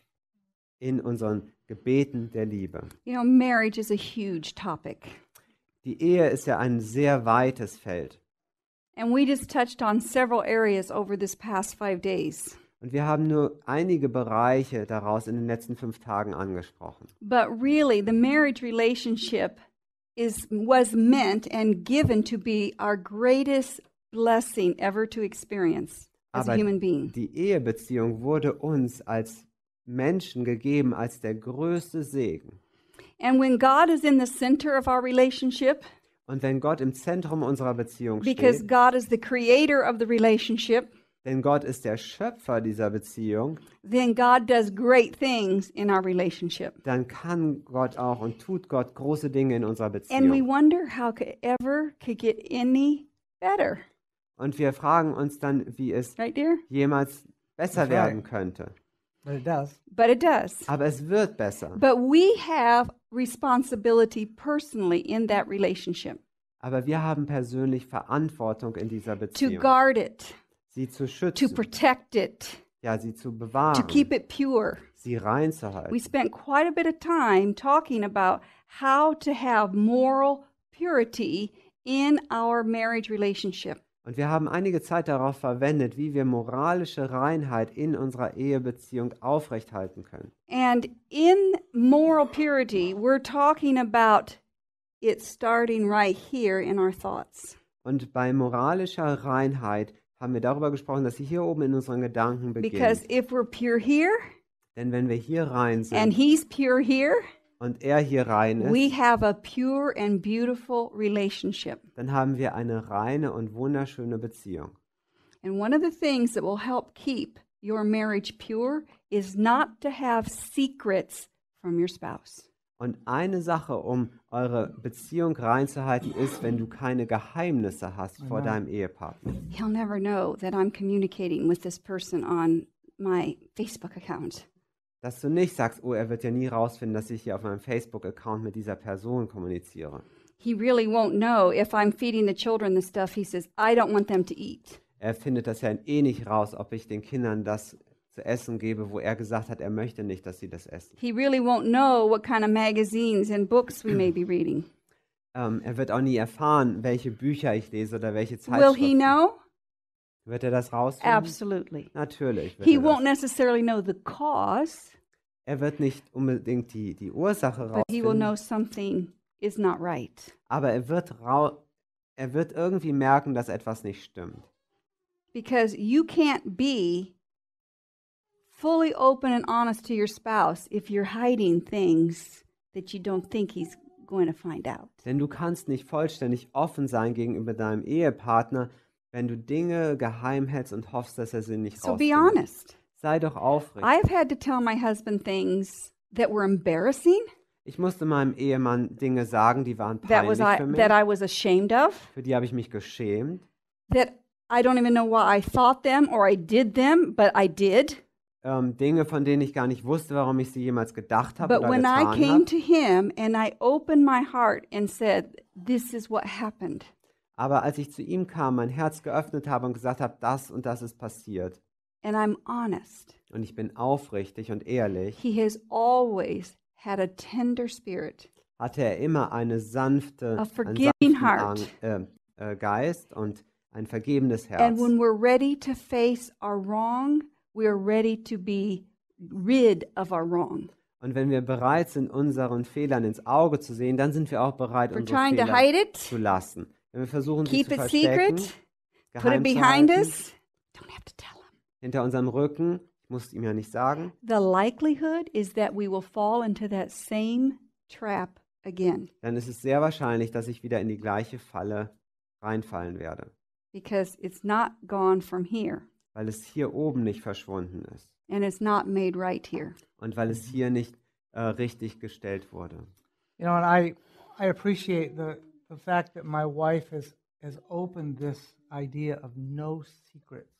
In unseren Gebeten der Liebe. You know, marriage is a huge topic. Die Ehe ist ja ein sehr weites Feld. And we just touched on several areas over this past five days. Und wir haben nur einige Bereiche daraus in den letzten fünf Tagen angesprochen. But really, the marriage relationship is was meant and given to be our greatest blessing ever to experience as Aber a human being. Die Ehebeziehung wurde uns als Menschen gegeben als der größte Segen. And when God is in the center of our relationship, Und wenn Gott im Zentrum unserer Beziehung because steht, God is the creator of the relationship, denn Gott ist der Schöpfer dieser Beziehung, then God does great things in our relationship. dann kann Gott auch und tut Gott große Dinge in unserer Beziehung. And we wonder how could ever could get any better. Und wir fragen uns dann, wie es right, jemals besser That's werden könnte. But it does. But it does. Aber ah, es wird besser. But we have responsibility personally in that relationship. Aber wir haben persönlich Verantwortung in dieser Beziehung. To guard it. Sie zu schützen. To protect it. Ja, sie zu bewahren. To keep it pure. Sie reinzuhalten. We spent quite a bit of time talking about how to have moral purity in our marriage relationship. Und wir haben einige Zeit darauf verwendet, wie wir moralische Reinheit in unserer Ehebeziehung aufrechthalten können. And in moral purity, we're talking about it starting right here in our thoughts. Und bei moralischer Reinheit haben wir darüber gesprochen, dass sie hier oben in unseren Gedanken beginnt. Because if we're pure here, denn wenn wir hier rein sind and he's pure here, und er hier rein ist, we have a pure and beautiful relationship. dann haben wir eine reine und wunderschöne Beziehung. And one of the things that will help keep your marriage pure is not to have secrets from your spouse. Und eine Sache, um eure Beziehung reinzuhalten, ist, wenn du keine Geheimnisse hast vor deinem Ehepartner. He'll never know that I'm communicating with this person on my Facebook account dass du nicht sagst, oh, er wird ja nie rausfinden, dass ich hier auf meinem Facebook-Account mit dieser Person kommuniziere. He really won't know if I'm feeding the children the stuff he says I don't want them to eat. Er findet das ja eh nicht raus, ob ich den Kindern das zu essen gebe, wo er gesagt hat, er möchte nicht, dass sie das essen. He really won't know what kind of magazines and books we may be reading. Um, ähm, er wird auch nie erfahren, welche Bücher ich lese oder welche Zeitschriften. Will he know? Wird er das rausfinden? Absolutely. Natürlich. He er won't necessarily know the cause. Er wird nicht unbedingt die, die Ursache rausfinden. But he will know something is not right. Aber er wird, er wird irgendwie merken, dass etwas nicht stimmt. Because you can't be fully open and honest to your spouse if you're hiding things that you don't think he's going to find out. Denn du kannst nicht vollständig offen sein gegenüber deinem Ehepartner, wenn du Dinge geheim hältst und hoffst, dass er sie nicht So be honest. Sei doch aufrichtig. I've had to tell my husband things that were embarrassing, Ich musste meinem Ehemann Dinge sagen, die waren that peinlich was I, für mich. that I was ashamed of, Für die habe ich mich geschämt. that I don't even know why I thought them or I did them, but I did. Ähm, Dinge, von denen ich gar nicht wusste, warum ich sie jemals gedacht habe But oder when getan I came habe. to him and I opened my heart and said, This is what happened, aber als ich zu ihm kam, mein Herz geöffnet habe und gesagt habe, das und das ist passiert. And I'm honest. Und ich bin aufrichtig und ehrlich. He has always had a tender spirit. Hatte er immer eine sanfte, a forgiving heart. An, äh, äh, Geist und ein vergebenes Herz. And when we're ready to face our wrong, we are ready to be rid of our wrong. Und wenn wir bereit sind, unseren Fehlern ins Auge zu sehen, dann sind wir auch bereit, We're unsere Fehler zu lassen. Wir versuchen Keep sie zu it verstecken. secret. Put it behind halten, us. Don't have to tell him. hinter unserem Rücken. Ich muss ihm ja nicht sagen. The likelihood is that we will fall into that same trap again Dann ist es sehr wahrscheinlich, dass ich wieder in die gleiche Falle reinfallen werde, because it's not gone from here weil es hier oben nicht verschwunden ist and it's not made right here. und weil es hier nicht äh, richtig gestellt wurde. You know, and I, I appreciate the, the fact that my wife has, has opened this idea of no secrets.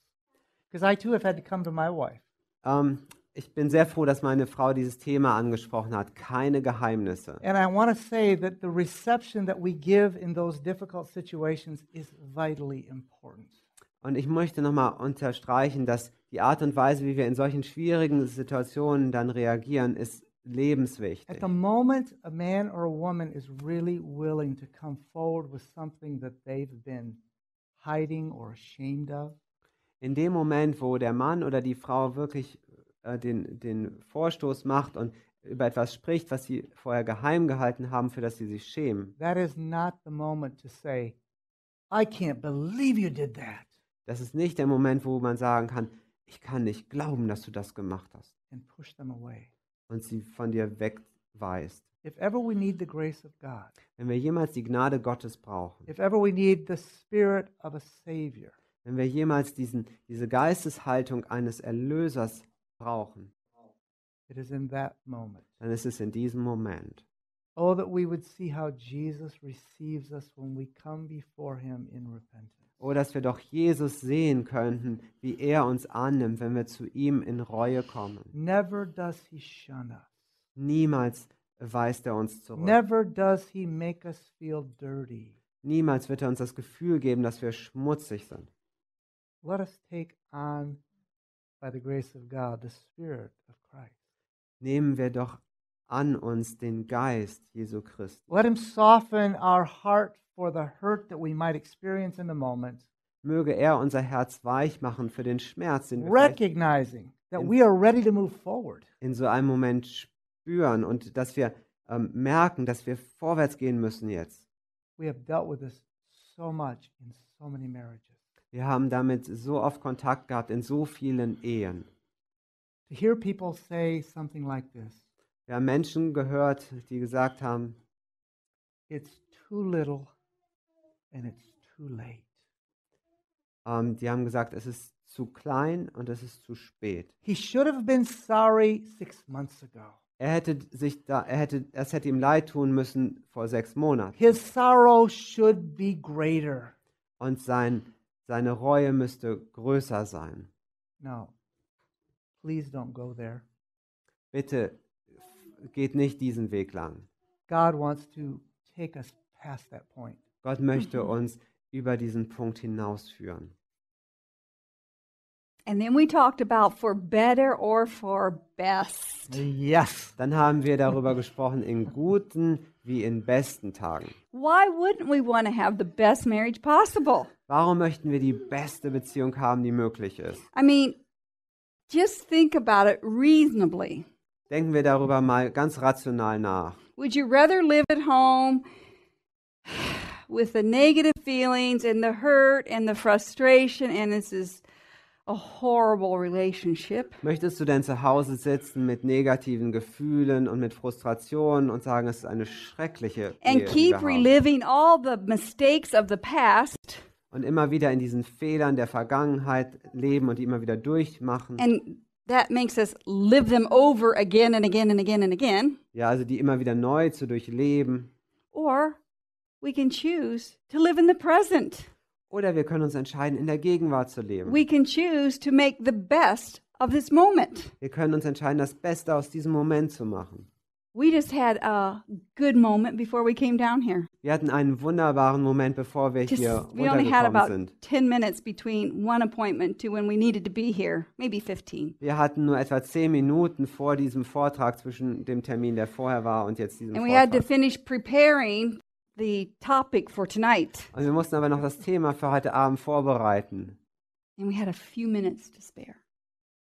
Because I too have had to come to my wife. Um, ähm, ich bin sehr froh, dass meine Frau dieses Thema angesprochen hat, keine Geheimnisse. And I want to say that the reception that we give in those difficult situations is vitally important. Und ich möchte nochmal unterstreichen, dass die Art und Weise, wie wir in solchen schwierigen Situationen dann reagieren, ist lebenswichtig. In dem Moment, wo der Mann oder die Frau wirklich äh, den, den Vorstoß macht und über etwas spricht, was sie vorher geheim gehalten haben, für das sie sich schämen. That is not the moment to say, I can't believe you did that. Das ist nicht der Moment, wo man sagen kann, ich kann nicht glauben, dass du das gemacht hast. And push them away und sie von dir wegweist. If ever we need the grace of God, wenn wir jemals die Gnade Gottes brauchen, if ever we need the spirit of a savior, wenn wir jemals diesen, diese Geisteshaltung eines Erlösers brauchen, it is in that moment. dann ist es in diesem Moment. Oh, that we would see how Jesus receives us when we come before him in repentance. Oh, dass wir doch Jesus sehen könnten, wie er uns annimmt, wenn wir zu ihm in Reue kommen. Never does he shun us. Niemals weist er uns zurück. Never does he make us feel dirty. Niemals wird er uns das Gefühl geben, dass wir schmutzig sind. Let us take on by the grace of God the spirit of Christ. Nehmen wir doch an uns den Geist Jesu Christi. Let him soften our heart for the hurt that we might experience in the moment. Möge er unser Herz weich machen für den Schmerz, den wir recognizing that we are ready to move forward. in so einem Moment spüren und dass wir ähm, merken, dass wir vorwärts gehen müssen jetzt. We have dealt with this so much in so many marriages. Wir haben damit so oft Kontakt gehabt in so vielen Ehen. To hear people say something like this. Wir haben Menschen gehört, die gesagt haben, it's too little and it's too late. Um, ähm, die haben gesagt, es ist zu klein und es ist zu spät. He should have been sorry six months ago. Er hätte sich da, er hätte, es hätte ihm leid tun müssen vor sechs Monaten. His sorrow should be greater. Und sein, seine Reue müsste größer sein. No, please don't go there. Bitte geht nicht diesen Weg lang. God wants to take us past that point. Gott möchte mhm. uns über diesen Punkt hinausführen. And then we talked about for better or for best. Yes. Dann haben wir darüber gesprochen in guten wie in besten Tagen. Why wouldn't we want to have the best marriage possible? Warum möchten wir die beste Beziehung haben, die möglich ist? I mean, just think about it reasonably. Denken wir darüber mal ganz rational nach. Would you rather live at home with the negative feelings and the hurt and the frustration and this is a horrible relationship? Möchtest du denn zu Hause sitzen mit negativen Gefühlen und mit Frustrationen und sagen, es ist eine schreckliche And keep reliving all the mistakes of the past? Und immer wieder in diesen Fehlern der Vergangenheit leben und die immer wieder durchmachen. And that makes us live them over again and again and again and again. Ja, also die immer wieder neu zu durchleben. Or we can choose to live in the present. Oder wir können uns entscheiden, in der Gegenwart zu leben. We can choose to make the best of this moment. Wir können uns entscheiden, das Beste aus diesem Moment zu machen. We just had a good moment before we came down here. Wir hatten einen wunderbaren Moment, bevor wir Just, hier we only had about sind. 10 minutes between one appointment to when we needed to be here, maybe 15. Wir hatten nur etwa zehn Minuten vor diesem Vortrag zwischen dem Termin, der vorher war, und jetzt diesem And we had to Vortrag. finish preparing the topic for tonight. Und wir mussten aber noch das Thema für heute Abend vorbereiten. And we had a few minutes to spare.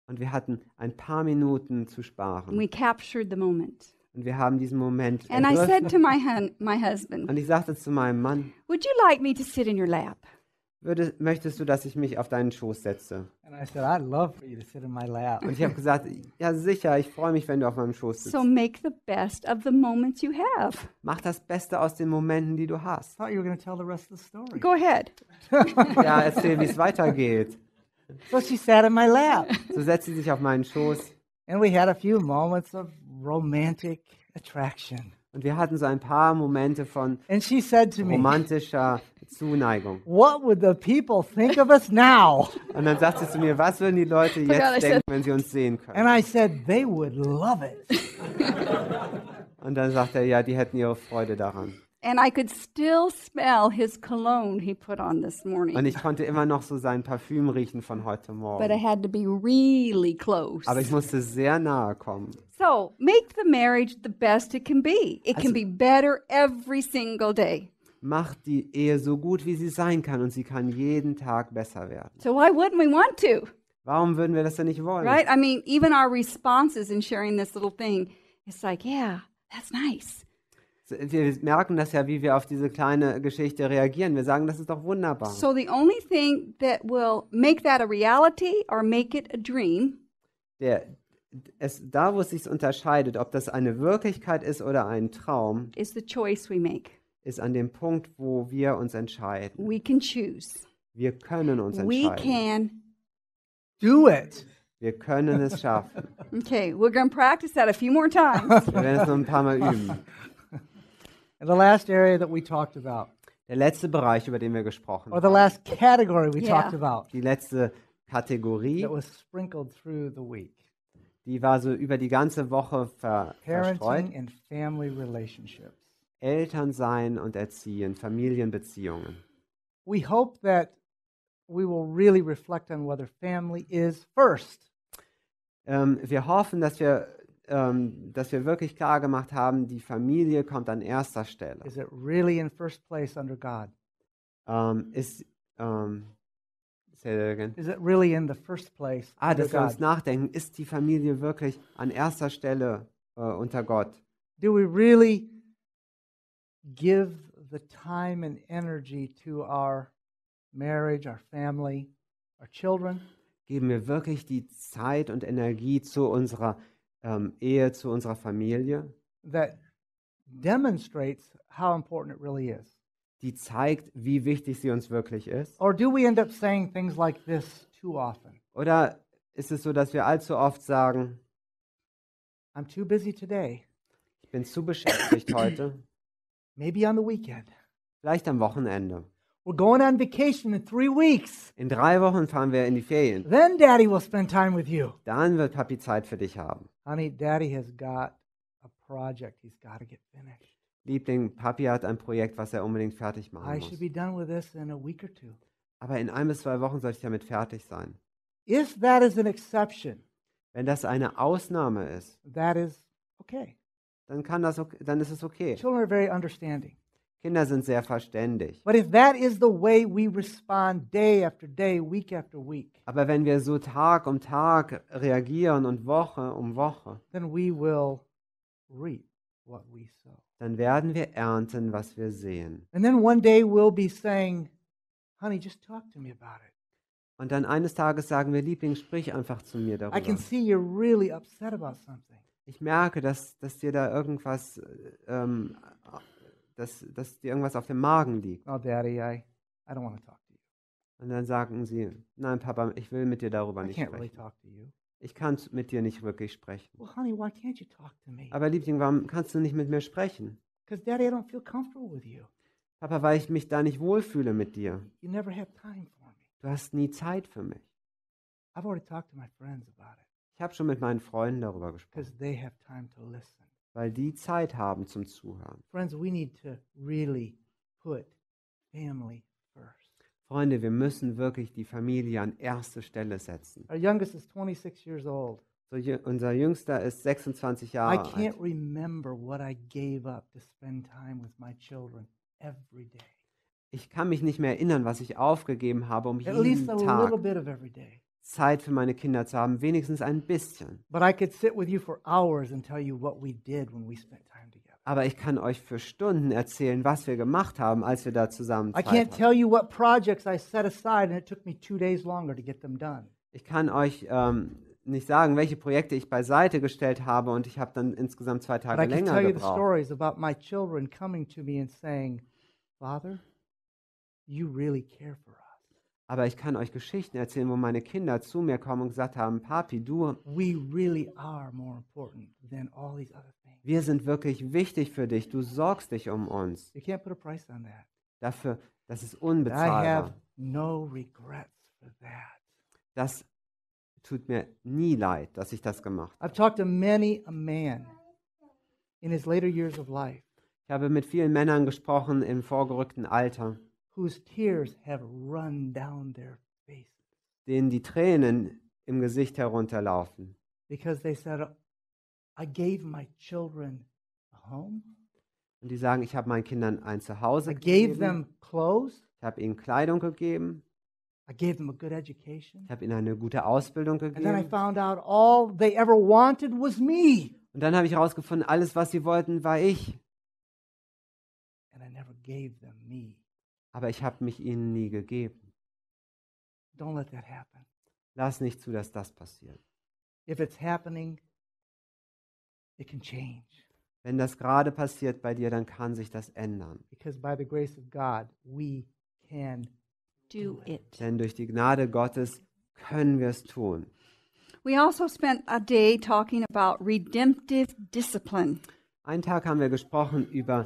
Und wir hatten ein paar Minuten zu And sparen. we captured the moment. Und wir haben diesen Moment. And I said to my, my husband, Und ich sagte zu meinem Mann, Would you like me to sit in your lap? würde, möchtest du, dass ich mich auf deinen Schoß setze? Und ich habe gesagt, ja sicher, ich freue mich, wenn du auf meinem Schoß sitzt. So make the best of the moments you have. Mach das Beste aus den Momenten, die du hast. thought you were tell the rest of the story. Go ahead. Ja, erzähl, wie es weitergeht. So she sat in my lap. So setzt sie sich auf meinen Schoß. And we had a few moments of romantic attraction. Und wir hatten so ein paar Momente von And she said to me, romantischer Zuneigung. What would the people think of us now? Und dann sagte sie zu mir, was würden die Leute oh jetzt God, denken, wenn sie uns sehen können? And I said, they would love it. Und dann sagte er, ja, die hätten ihre Freude daran. And I could still smell his cologne he put on this morning. Und ich konnte immer noch so sein Parfüm riechen von heute Morgen. But I had to be really close. Aber ich musste sehr nahe kommen. So make the marriage the best it can be. It also, can be better every single day. Macht die Ehe so gut wie sie sein kann und sie kann jeden Tag besser werden. So why wouldn't we want to? Warum würden wir das denn nicht wollen? Right? I mean, even our responses in sharing this little thing, it's like, yeah, that's nice. Wir merken das ja, wie wir auf diese kleine Geschichte reagieren. Wir sagen, das ist doch wunderbar. So the only thing that will make that a reality or make it a dream. Der es, da, wo es sich unterscheidet, ob das eine Wirklichkeit ist oder ein Traum, is the choice we make. ist an dem Punkt, wo wir uns entscheiden. We can choose. Wir können uns We entscheiden. can Do it. Wir können es schaffen. Okay, we're going to practice that a few more times. Wir werden es noch ein paar Mal üben. And the last area that we talked about, Der letzte Bereich, über den wir gesprochen or the haben, last category we Yeah. talked about, die letzte Kategorie, that was sprinkled through the week, die war so über die ganze Woche ver verstreut. Elternsein und Erziehen, Familienbeziehungen. We hope that we will really reflect on whether family is first. Ähm, wir hoffen, dass wir, ähm, dass wir wirklich klar gemacht haben, die Familie kommt an erster Stelle. Is it really in first place under God? Ähm, ist, ähm, Selbstvergewisserung. Is it really in the first place ah, dass wir uns nachdenken, ist die Familie wirklich an erster Stelle äh, unter Gott? Do we really give the time and energy to our marriage, our family, our children? Geben wir wirklich die Zeit und Energie zu unserer ähm, Ehe, zu unserer Familie? That demonstrates how important it really is die zeigt, wie wichtig sie uns wirklich ist? Or do we end up saying things like this too often? Oder ist es so, dass wir allzu oft sagen, I'm too busy today. ich bin zu beschäftigt heute, Maybe on the weekend. vielleicht am Wochenende. We're going on vacation in three weeks. In drei Wochen fahren wir in die Ferien. Then daddy will spend time with you. Dann wird Papi Zeit für dich haben. Honey, daddy has got a project he's got to get finished. Liebling, Papi hat ein Projekt, was er unbedingt fertig machen I should muss. be done with this in a week or two. Aber in ein bis zwei Wochen soll ich damit fertig sein. If that is an exception, Wenn das eine Ausnahme ist, that is okay. dann, kann das, dann ist es okay. Children are very understanding. Kinder sind sehr verständig. Aber wenn wir so Tag um Tag reagieren und Woche um Woche, then we will reap dann werden wir ernten, was wir sehen. And then one day we'll be saying, honey, just talk to me about it. Und dann eines Tages sagen wir, Liebling, sprich einfach zu mir darüber. I can see you're really upset about something. Ich merke, dass, dass dir da irgendwas, ähm, dass, dass dir irgendwas auf dem Magen liegt. Oh, Daddy, I, I don't talk to you. Und dann sagen sie, nein, Papa, ich will mit dir darüber I nicht can't sprechen. Really talk to you. Ich kann mit dir nicht wirklich sprechen. Well, honey, why can't you talk to me? Aber Liebling, warum kannst du nicht mit mir sprechen? Daddy, I don't feel comfortable with you. Papa, weil ich mich da nicht wohlfühle mit dir. You never have time for me. Du hast nie Zeit für mich. I've already talked to my friends about it. Ich habe schon mit meinen Freunden darüber gesprochen. They have time to listen. Weil die Zeit haben zum Zuhören. Friends, we need to really put family Freunde, wir müssen wirklich die Familie an erste Stelle setzen. Our youngest is 26 years old. So, unser Jüngster ist 26 Jahre I alt. remember what I gave up to spend time with my children every day. Ich kann mich nicht mehr erinnern, was ich aufgegeben habe, um jeden Tag Zeit für meine Kinder zu haben, wenigstens ein bisschen. But I could sit with you for hours and tell you what we did when we spent time together. Aber ich kann euch für Stunden erzählen, was wir gemacht haben, als wir da zusammen I can't hatten. tell you what projects I set aside, and it took me two days longer to get them done. Ich kann euch ähm, nicht sagen, welche Projekte ich beiseite gestellt habe und ich habe dann insgesamt zwei But Tage I can länger tell you the gebraucht. stories about my children coming to me and saying, Father, you really care for us. Aber ich kann euch Geschichten erzählen, wo meine Kinder zu mir kommen und gesagt haben, Papi, du, We really are more important than all these other things. wir sind wirklich wichtig für dich. Du sorgst dich um uns. You can't put a price on that. Dafür, das ist I have unbezahlbar. no regrets for that. Das tut mir nie leid, dass ich das gemacht habe. I've talked to many a man in his later years of life Ich habe mit vielen Männern gesprochen im vorgerückten Alter, whose tears have run down their faces. Denen die Tränen im Gesicht herunterlaufen. Because they said, I gave my children a home. Und die sagen, ich habe meinen Kindern ein Zuhause I gegeben. Gave them clothes. Ich habe ihnen Kleidung gegeben. I gave them a good education. Ich habe ihnen eine gute Ausbildung gegeben. And then I found out all they ever wanted was me. Und dann habe ich herausgefunden, alles was sie wollten, war ich. And I never gave them me aber ich habe mich ihnen nie gegeben. Don't let that happen. Lass nicht zu, dass das passiert. If it's happening, it can change. Wenn das gerade passiert bei dir, dann kann sich das ändern. Because by the grace of God, we can do it. Denn durch die Gnade Gottes können wir es tun. We also spent a day talking about redemptive discipline. Einen Tag haben wir gesprochen über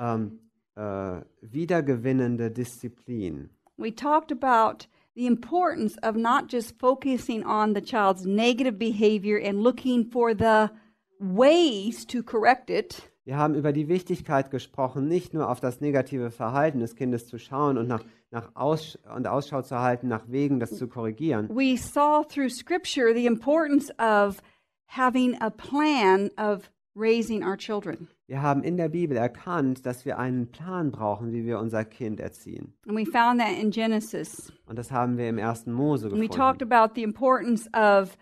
ähm, äh, wiedergewinnende Disziplin. We talked about the importance of not just focusing on the child's negative behavior and looking for the ways to correct it. Wir haben über die Wichtigkeit gesprochen, nicht nur auf das negative Verhalten des Kindes zu schauen und nach, nach Aussch und Ausschau zu halten nach Wegen, das zu korrigieren. We saw through Scripture the importance of having a plan of raising our children. Wir haben in der Bibel erkannt, dass wir einen Plan brauchen, wie wir unser Kind erziehen. And we found that in Genesis. Und das haben wir im ersten Mose And we talked gefunden. about the importance of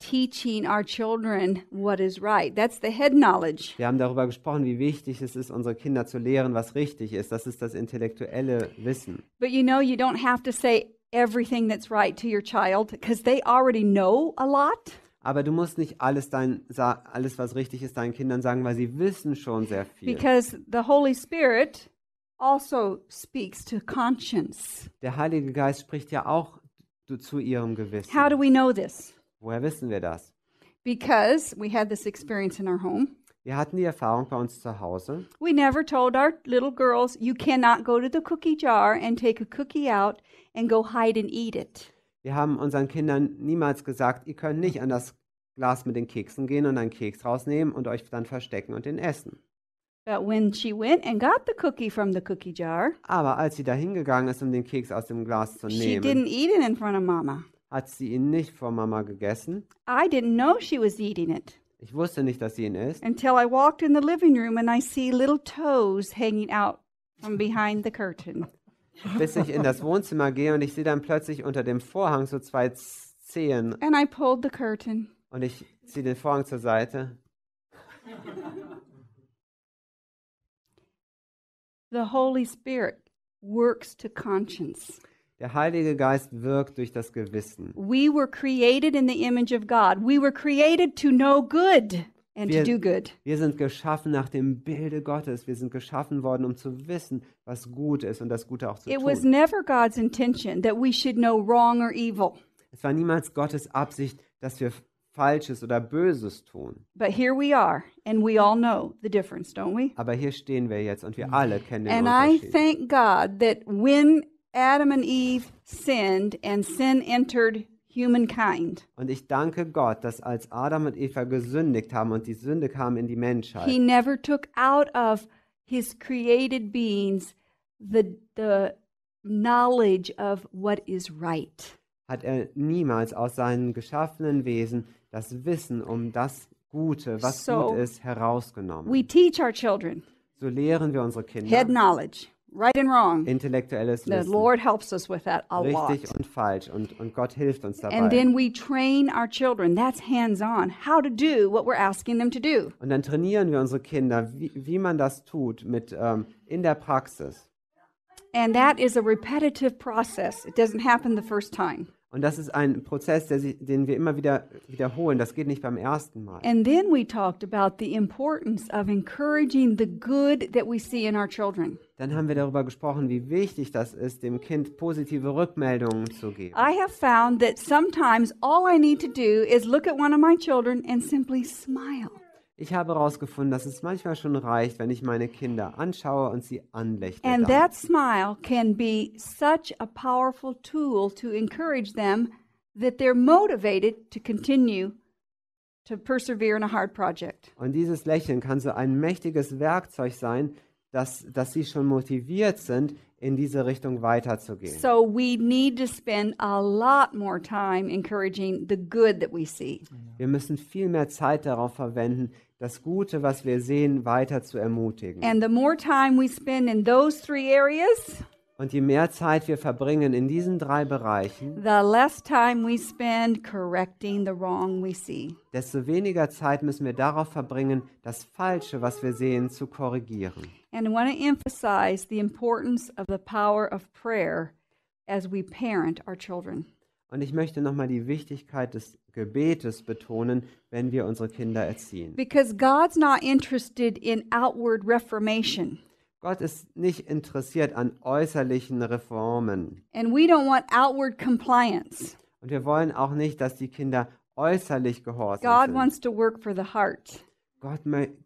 teaching our children what is right. That's the head knowledge. Wir haben darüber gesprochen, wie wichtig es ist, unsere Kinder zu lehren, was richtig ist. Das ist das intellektuelle Wissen. But you know, you don't have to say everything that's right to your child because they already know a lot. Aber du musst nicht alles, dein, alles was richtig ist, deinen Kindern sagen, weil sie wissen schon sehr viel. Because the Holy Spirit also speaks to conscience. Der Heilige Geist spricht ja auch zu ihrem Gewissen. How do we know this? Woher wissen wir das? Because we had this experience in our home. Wir hatten die Erfahrung bei uns zu Hause. We never told our little girls, you cannot go to the cookie jar and take a cookie out and go hide and eat it. Wir haben unseren Kindern niemals gesagt, ihr könnt nicht an das Glas mit den Keksen gehen und einen Keks rausnehmen und euch dann verstecken und den essen. But when she went and got the cookie from the cookie jar, Aber als sie dahin gegangen ist, um den Keks aus dem Glas zu she nehmen, didn't eat it in front of Mama. hat sie ihn nicht vor Mama gegessen. I didn't know she was eating it Ich wusste nicht, dass sie ihn isst, until I walked in the living room and I see little toes hanging out from behind the curtain. bis ich in das Wohnzimmer gehe und ich sehe dann plötzlich unter dem Vorhang so zwei Zehen And I pulled the curtain und ich ziehe den Vorhang zur Seite. The Holy Spirit works to conscience. Der Heilige Geist wirkt durch das Gewissen. We were created in the image of God. We were created to know good and wir, to do good. Wir sind geschaffen nach dem Bilde Gottes. Wir sind geschaffen worden, um zu wissen, was gut ist und das Gute auch zu It tun. was never God's intention that we should know wrong or evil. Es war niemals Gottes Absicht, dass wir Falsches oder Böses tun. But here we are and we all know the difference, don't we? Aber hier stehen wir jetzt und wir alle kennen den and Unterschied. And I thank God that when Adam and Eve sinned and sin entered humankind. Und ich danke Gott, dass als Adam und Eva gesündigt haben und die Sünde kam in die Menschheit. He never took out of his created beings the the knowledge of what is right. Hat er niemals aus seinen geschaffenen Wesen das Wissen um das Gute, was so, gut ist, herausgenommen. We teach our children. So lehren wir unsere Kinder. Head knowledge, right and wrong. Intellektuelles Wissen. The Lord helps us with that a lot. und falsch und und Gott hilft uns dabei. And then we train our children. That's hands on. How to do what we're asking them to do. Und dann trainieren wir unsere Kinder, wie, wie man das tut mit ähm, in der Praxis. And that is a repetitive process. It doesn't happen the first time. Und das ist ein Prozess, sich, den wir immer wieder wiederholen. Das geht nicht beim ersten Mal. And then we talked about the importance of encouraging the good that we see in our children. Dann haben wir darüber gesprochen, wie wichtig das ist, dem Kind positive Rückmeldungen zu geben. I have found that sometimes all I need to do is look at one of my children and simply smile. Ich habe herausgefunden, dass es manchmal schon reicht, wenn ich meine Kinder anschaue und sie anlächle. And that smile can be such a powerful tool to encourage them that they're motivated to continue to persevere in a hard project. Und dieses Lächeln kann so ein mächtiges Werkzeug sein, dass, dass sie schon motiviert sind, in diese Richtung weiterzugehen. So we need to spend a lot more time encouraging the good that we see. Wir müssen viel mehr Zeit darauf verwenden, das Gute, was wir sehen, weiter zu ermutigen. And the more time we spend in those three areas, und je mehr Zeit wir verbringen in diesen drei Bereichen, desto weniger Zeit müssen wir darauf verbringen, das Falsche, was wir sehen, zu korrigieren. And I want to emphasize the importance of the power of prayer as we parent our children. Und ich möchte nochmal die Wichtigkeit des Gebetes betonen, wenn wir unsere Kinder erziehen. Because God's not interested in outward reformation. Gott ist nicht interessiert an äußerlichen Reformen. And we don't want outward compliance. Und wir wollen auch nicht, dass die Kinder äußerlich gehorsam God sind. wants to work for the heart. Gott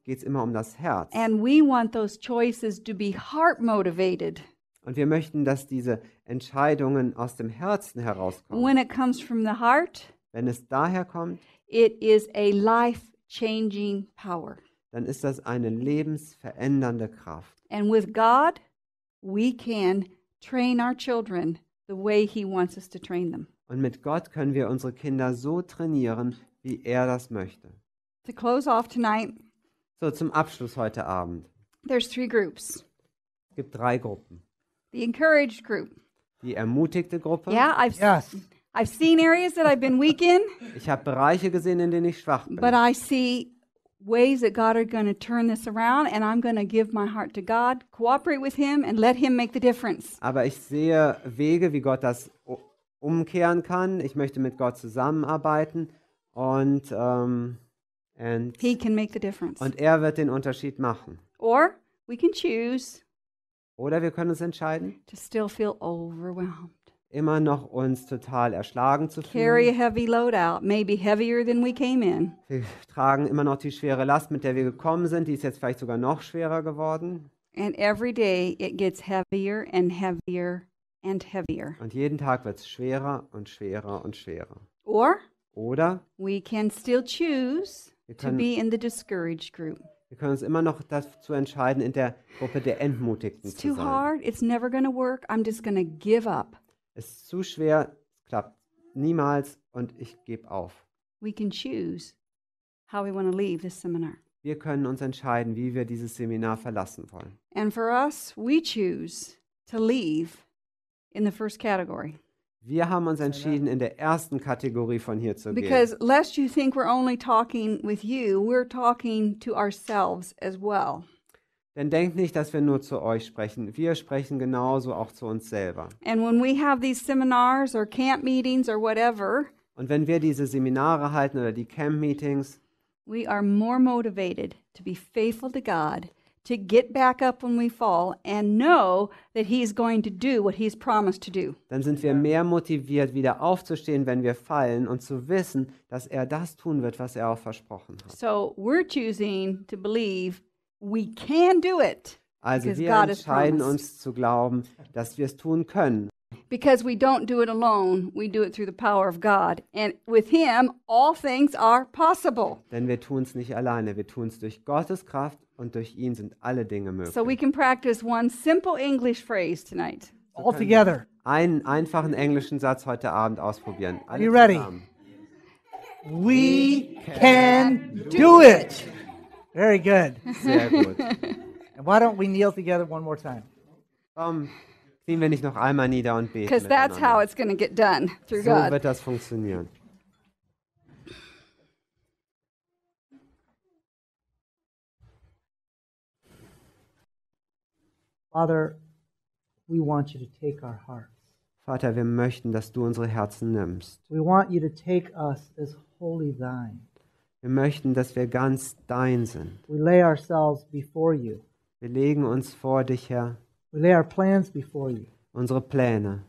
geht es immer um das Herz. And we want those choices to be heart motivated. Und wir möchten, dass diese Entscheidungen aus dem Herzen herauskommen. When it comes from the heart, wenn es daher kommt, it is a life-changing power. dann ist das eine lebensverändernde Kraft. And with God, we can train our children the way he wants us to train them. Und mit Gott können wir unsere Kinder so trainieren, wie er das möchte. To close off tonight, so zum Abschluss heute Abend. There's three groups. Es gibt drei Gruppen. The encouraged group. Die ermutigte Gruppe. Yeah, I've yes. I've seen areas that I've been weak in. Ich habe Bereiche gesehen, in denen ich schwach bin. But I see ways that God are going to turn this around and I'm going to give my heart to God, cooperate with him and let him make the difference. Aber ich sehe Wege, wie Gott das umkehren kann. Ich möchte mit Gott zusammenarbeiten und ähm, and, he can make the difference. und er wird den Unterschied machen. Or we can choose Oder wir können uns entscheiden, to still feel overwhelmed immer noch uns total erschlagen zu fühlen. Wir tragen immer noch die schwere Last, mit der wir gekommen sind, die ist jetzt vielleicht sogar noch schwerer geworden. And every day it gets heavier and heavier and heavier. Und jeden Tag wird es schwerer und schwerer und schwerer. Or oder we can still choose können, to be in the discouraged group. Wir können uns immer noch dazu entscheiden, in der Gruppe der Entmutigten it's zu sein. It's too hard. It's never going to work. I'm just going to give up. Es ist zu schwer, es klappt niemals und ich gebe auf. We can choose how we want to leave this seminar. Wir können uns entscheiden, wie wir dieses Seminar verlassen wollen. And for us, we choose to leave in the first category. Wir haben uns entschieden, in der ersten Kategorie von hier zu gehen. Because lest you think we're only talking with you, we're talking to ourselves as well. Denn denkt nicht, dass wir nur zu euch sprechen. Wir sprechen genauso auch zu uns selber. And when we have these seminars or camp meetings or whatever, Und wenn wir diese Seminare halten oder die Camp Meetings, we are more motivated to be faithful to God, to get back up when we fall and know that he is going to do what he's promised to do. dann sind wir mehr motiviert, wieder aufzustehen, wenn wir fallen und zu wissen, dass er das tun wird, was er auch versprochen hat. So we're choosing to believe we can do it. Also because wir God entscheiden uns zu glauben, dass wir es tun können. Because we don't do it alone, we do it through the power of God. And with him all things are possible. Denn wir tun es nicht alleine, wir tun es durch Gottes Kraft und durch ihn sind alle Dinge möglich. So we can practice one simple English phrase tonight. all together. Einen einfachen englischen Satz heute Abend ausprobieren. Are you ready? We can do it. Very good. Sehr gut. And why don't we kneel together one more time? Warum ziehen wir nicht noch einmal nieder und beten? Because that's how it's going to get done through So God. wird das funktionieren. Father, we want you to take our hearts. Vater, wir möchten, dass du unsere Herzen nimmst. We want you to take us as wholly thine. Wir möchten, dass wir ganz dein sind. We lay ourselves before you. Wir legen uns vor dich, her. We lay our plans before you. Unsere Pläne.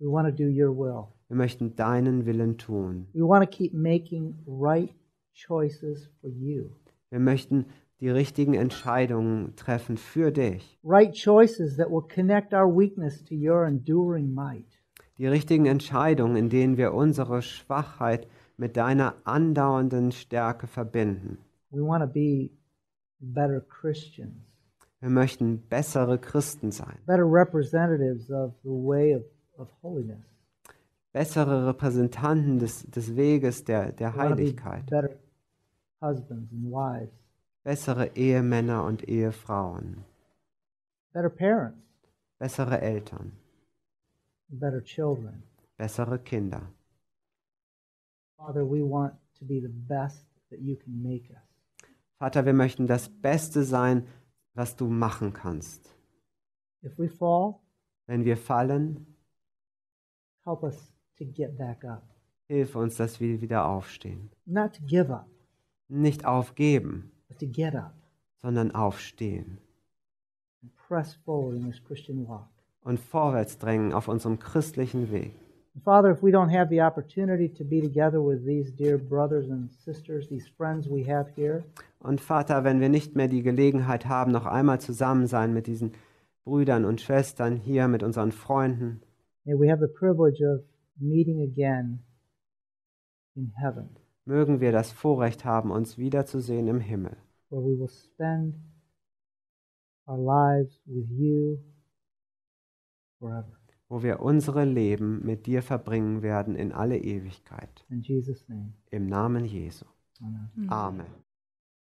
We want to do your will. Wir möchten deinen Willen tun. We want to keep making right choices for you. Wir möchten die richtigen Entscheidungen treffen für dich. Right choices that will connect our weakness to your enduring might. Die richtigen Entscheidungen, in denen wir unsere Schwachheit mit deiner andauernden Stärke verbinden. Wir möchten bessere Christen sein. Bessere Repräsentanten des, des Weges der, der Heiligkeit. Bessere Ehemänner und Ehefrauen. Bessere Eltern. Bessere Kinder. Father, we want to be the best that you can make us. Vater, wir möchten das Beste sein, was du machen kannst. If we fall, Wenn wir fallen, help us to get back up. hilf uns, dass wir wieder aufstehen. Not to give up, Nicht aufgeben, but to get up sondern aufstehen and press forward in this Christian walk. und vorwärts drängen auf unserem christlichen Weg. Father, if we don't have the opportunity to be together with these dear brothers and sisters, these friends we have here. Und Vater, wenn wir nicht mehr die Gelegenheit haben, noch einmal zusammen sein mit diesen Brüdern und Schwestern hier mit unseren Freunden. May we have the privilege of meeting again in heaven. Mögen wir das Vorrecht haben, uns wiederzusehen im Himmel. Where we will spend our lives with you forever wo wir unsere Leben mit dir verbringen werden in alle Ewigkeit. In Jesus name. Im Namen Jesu. Amen. Amen.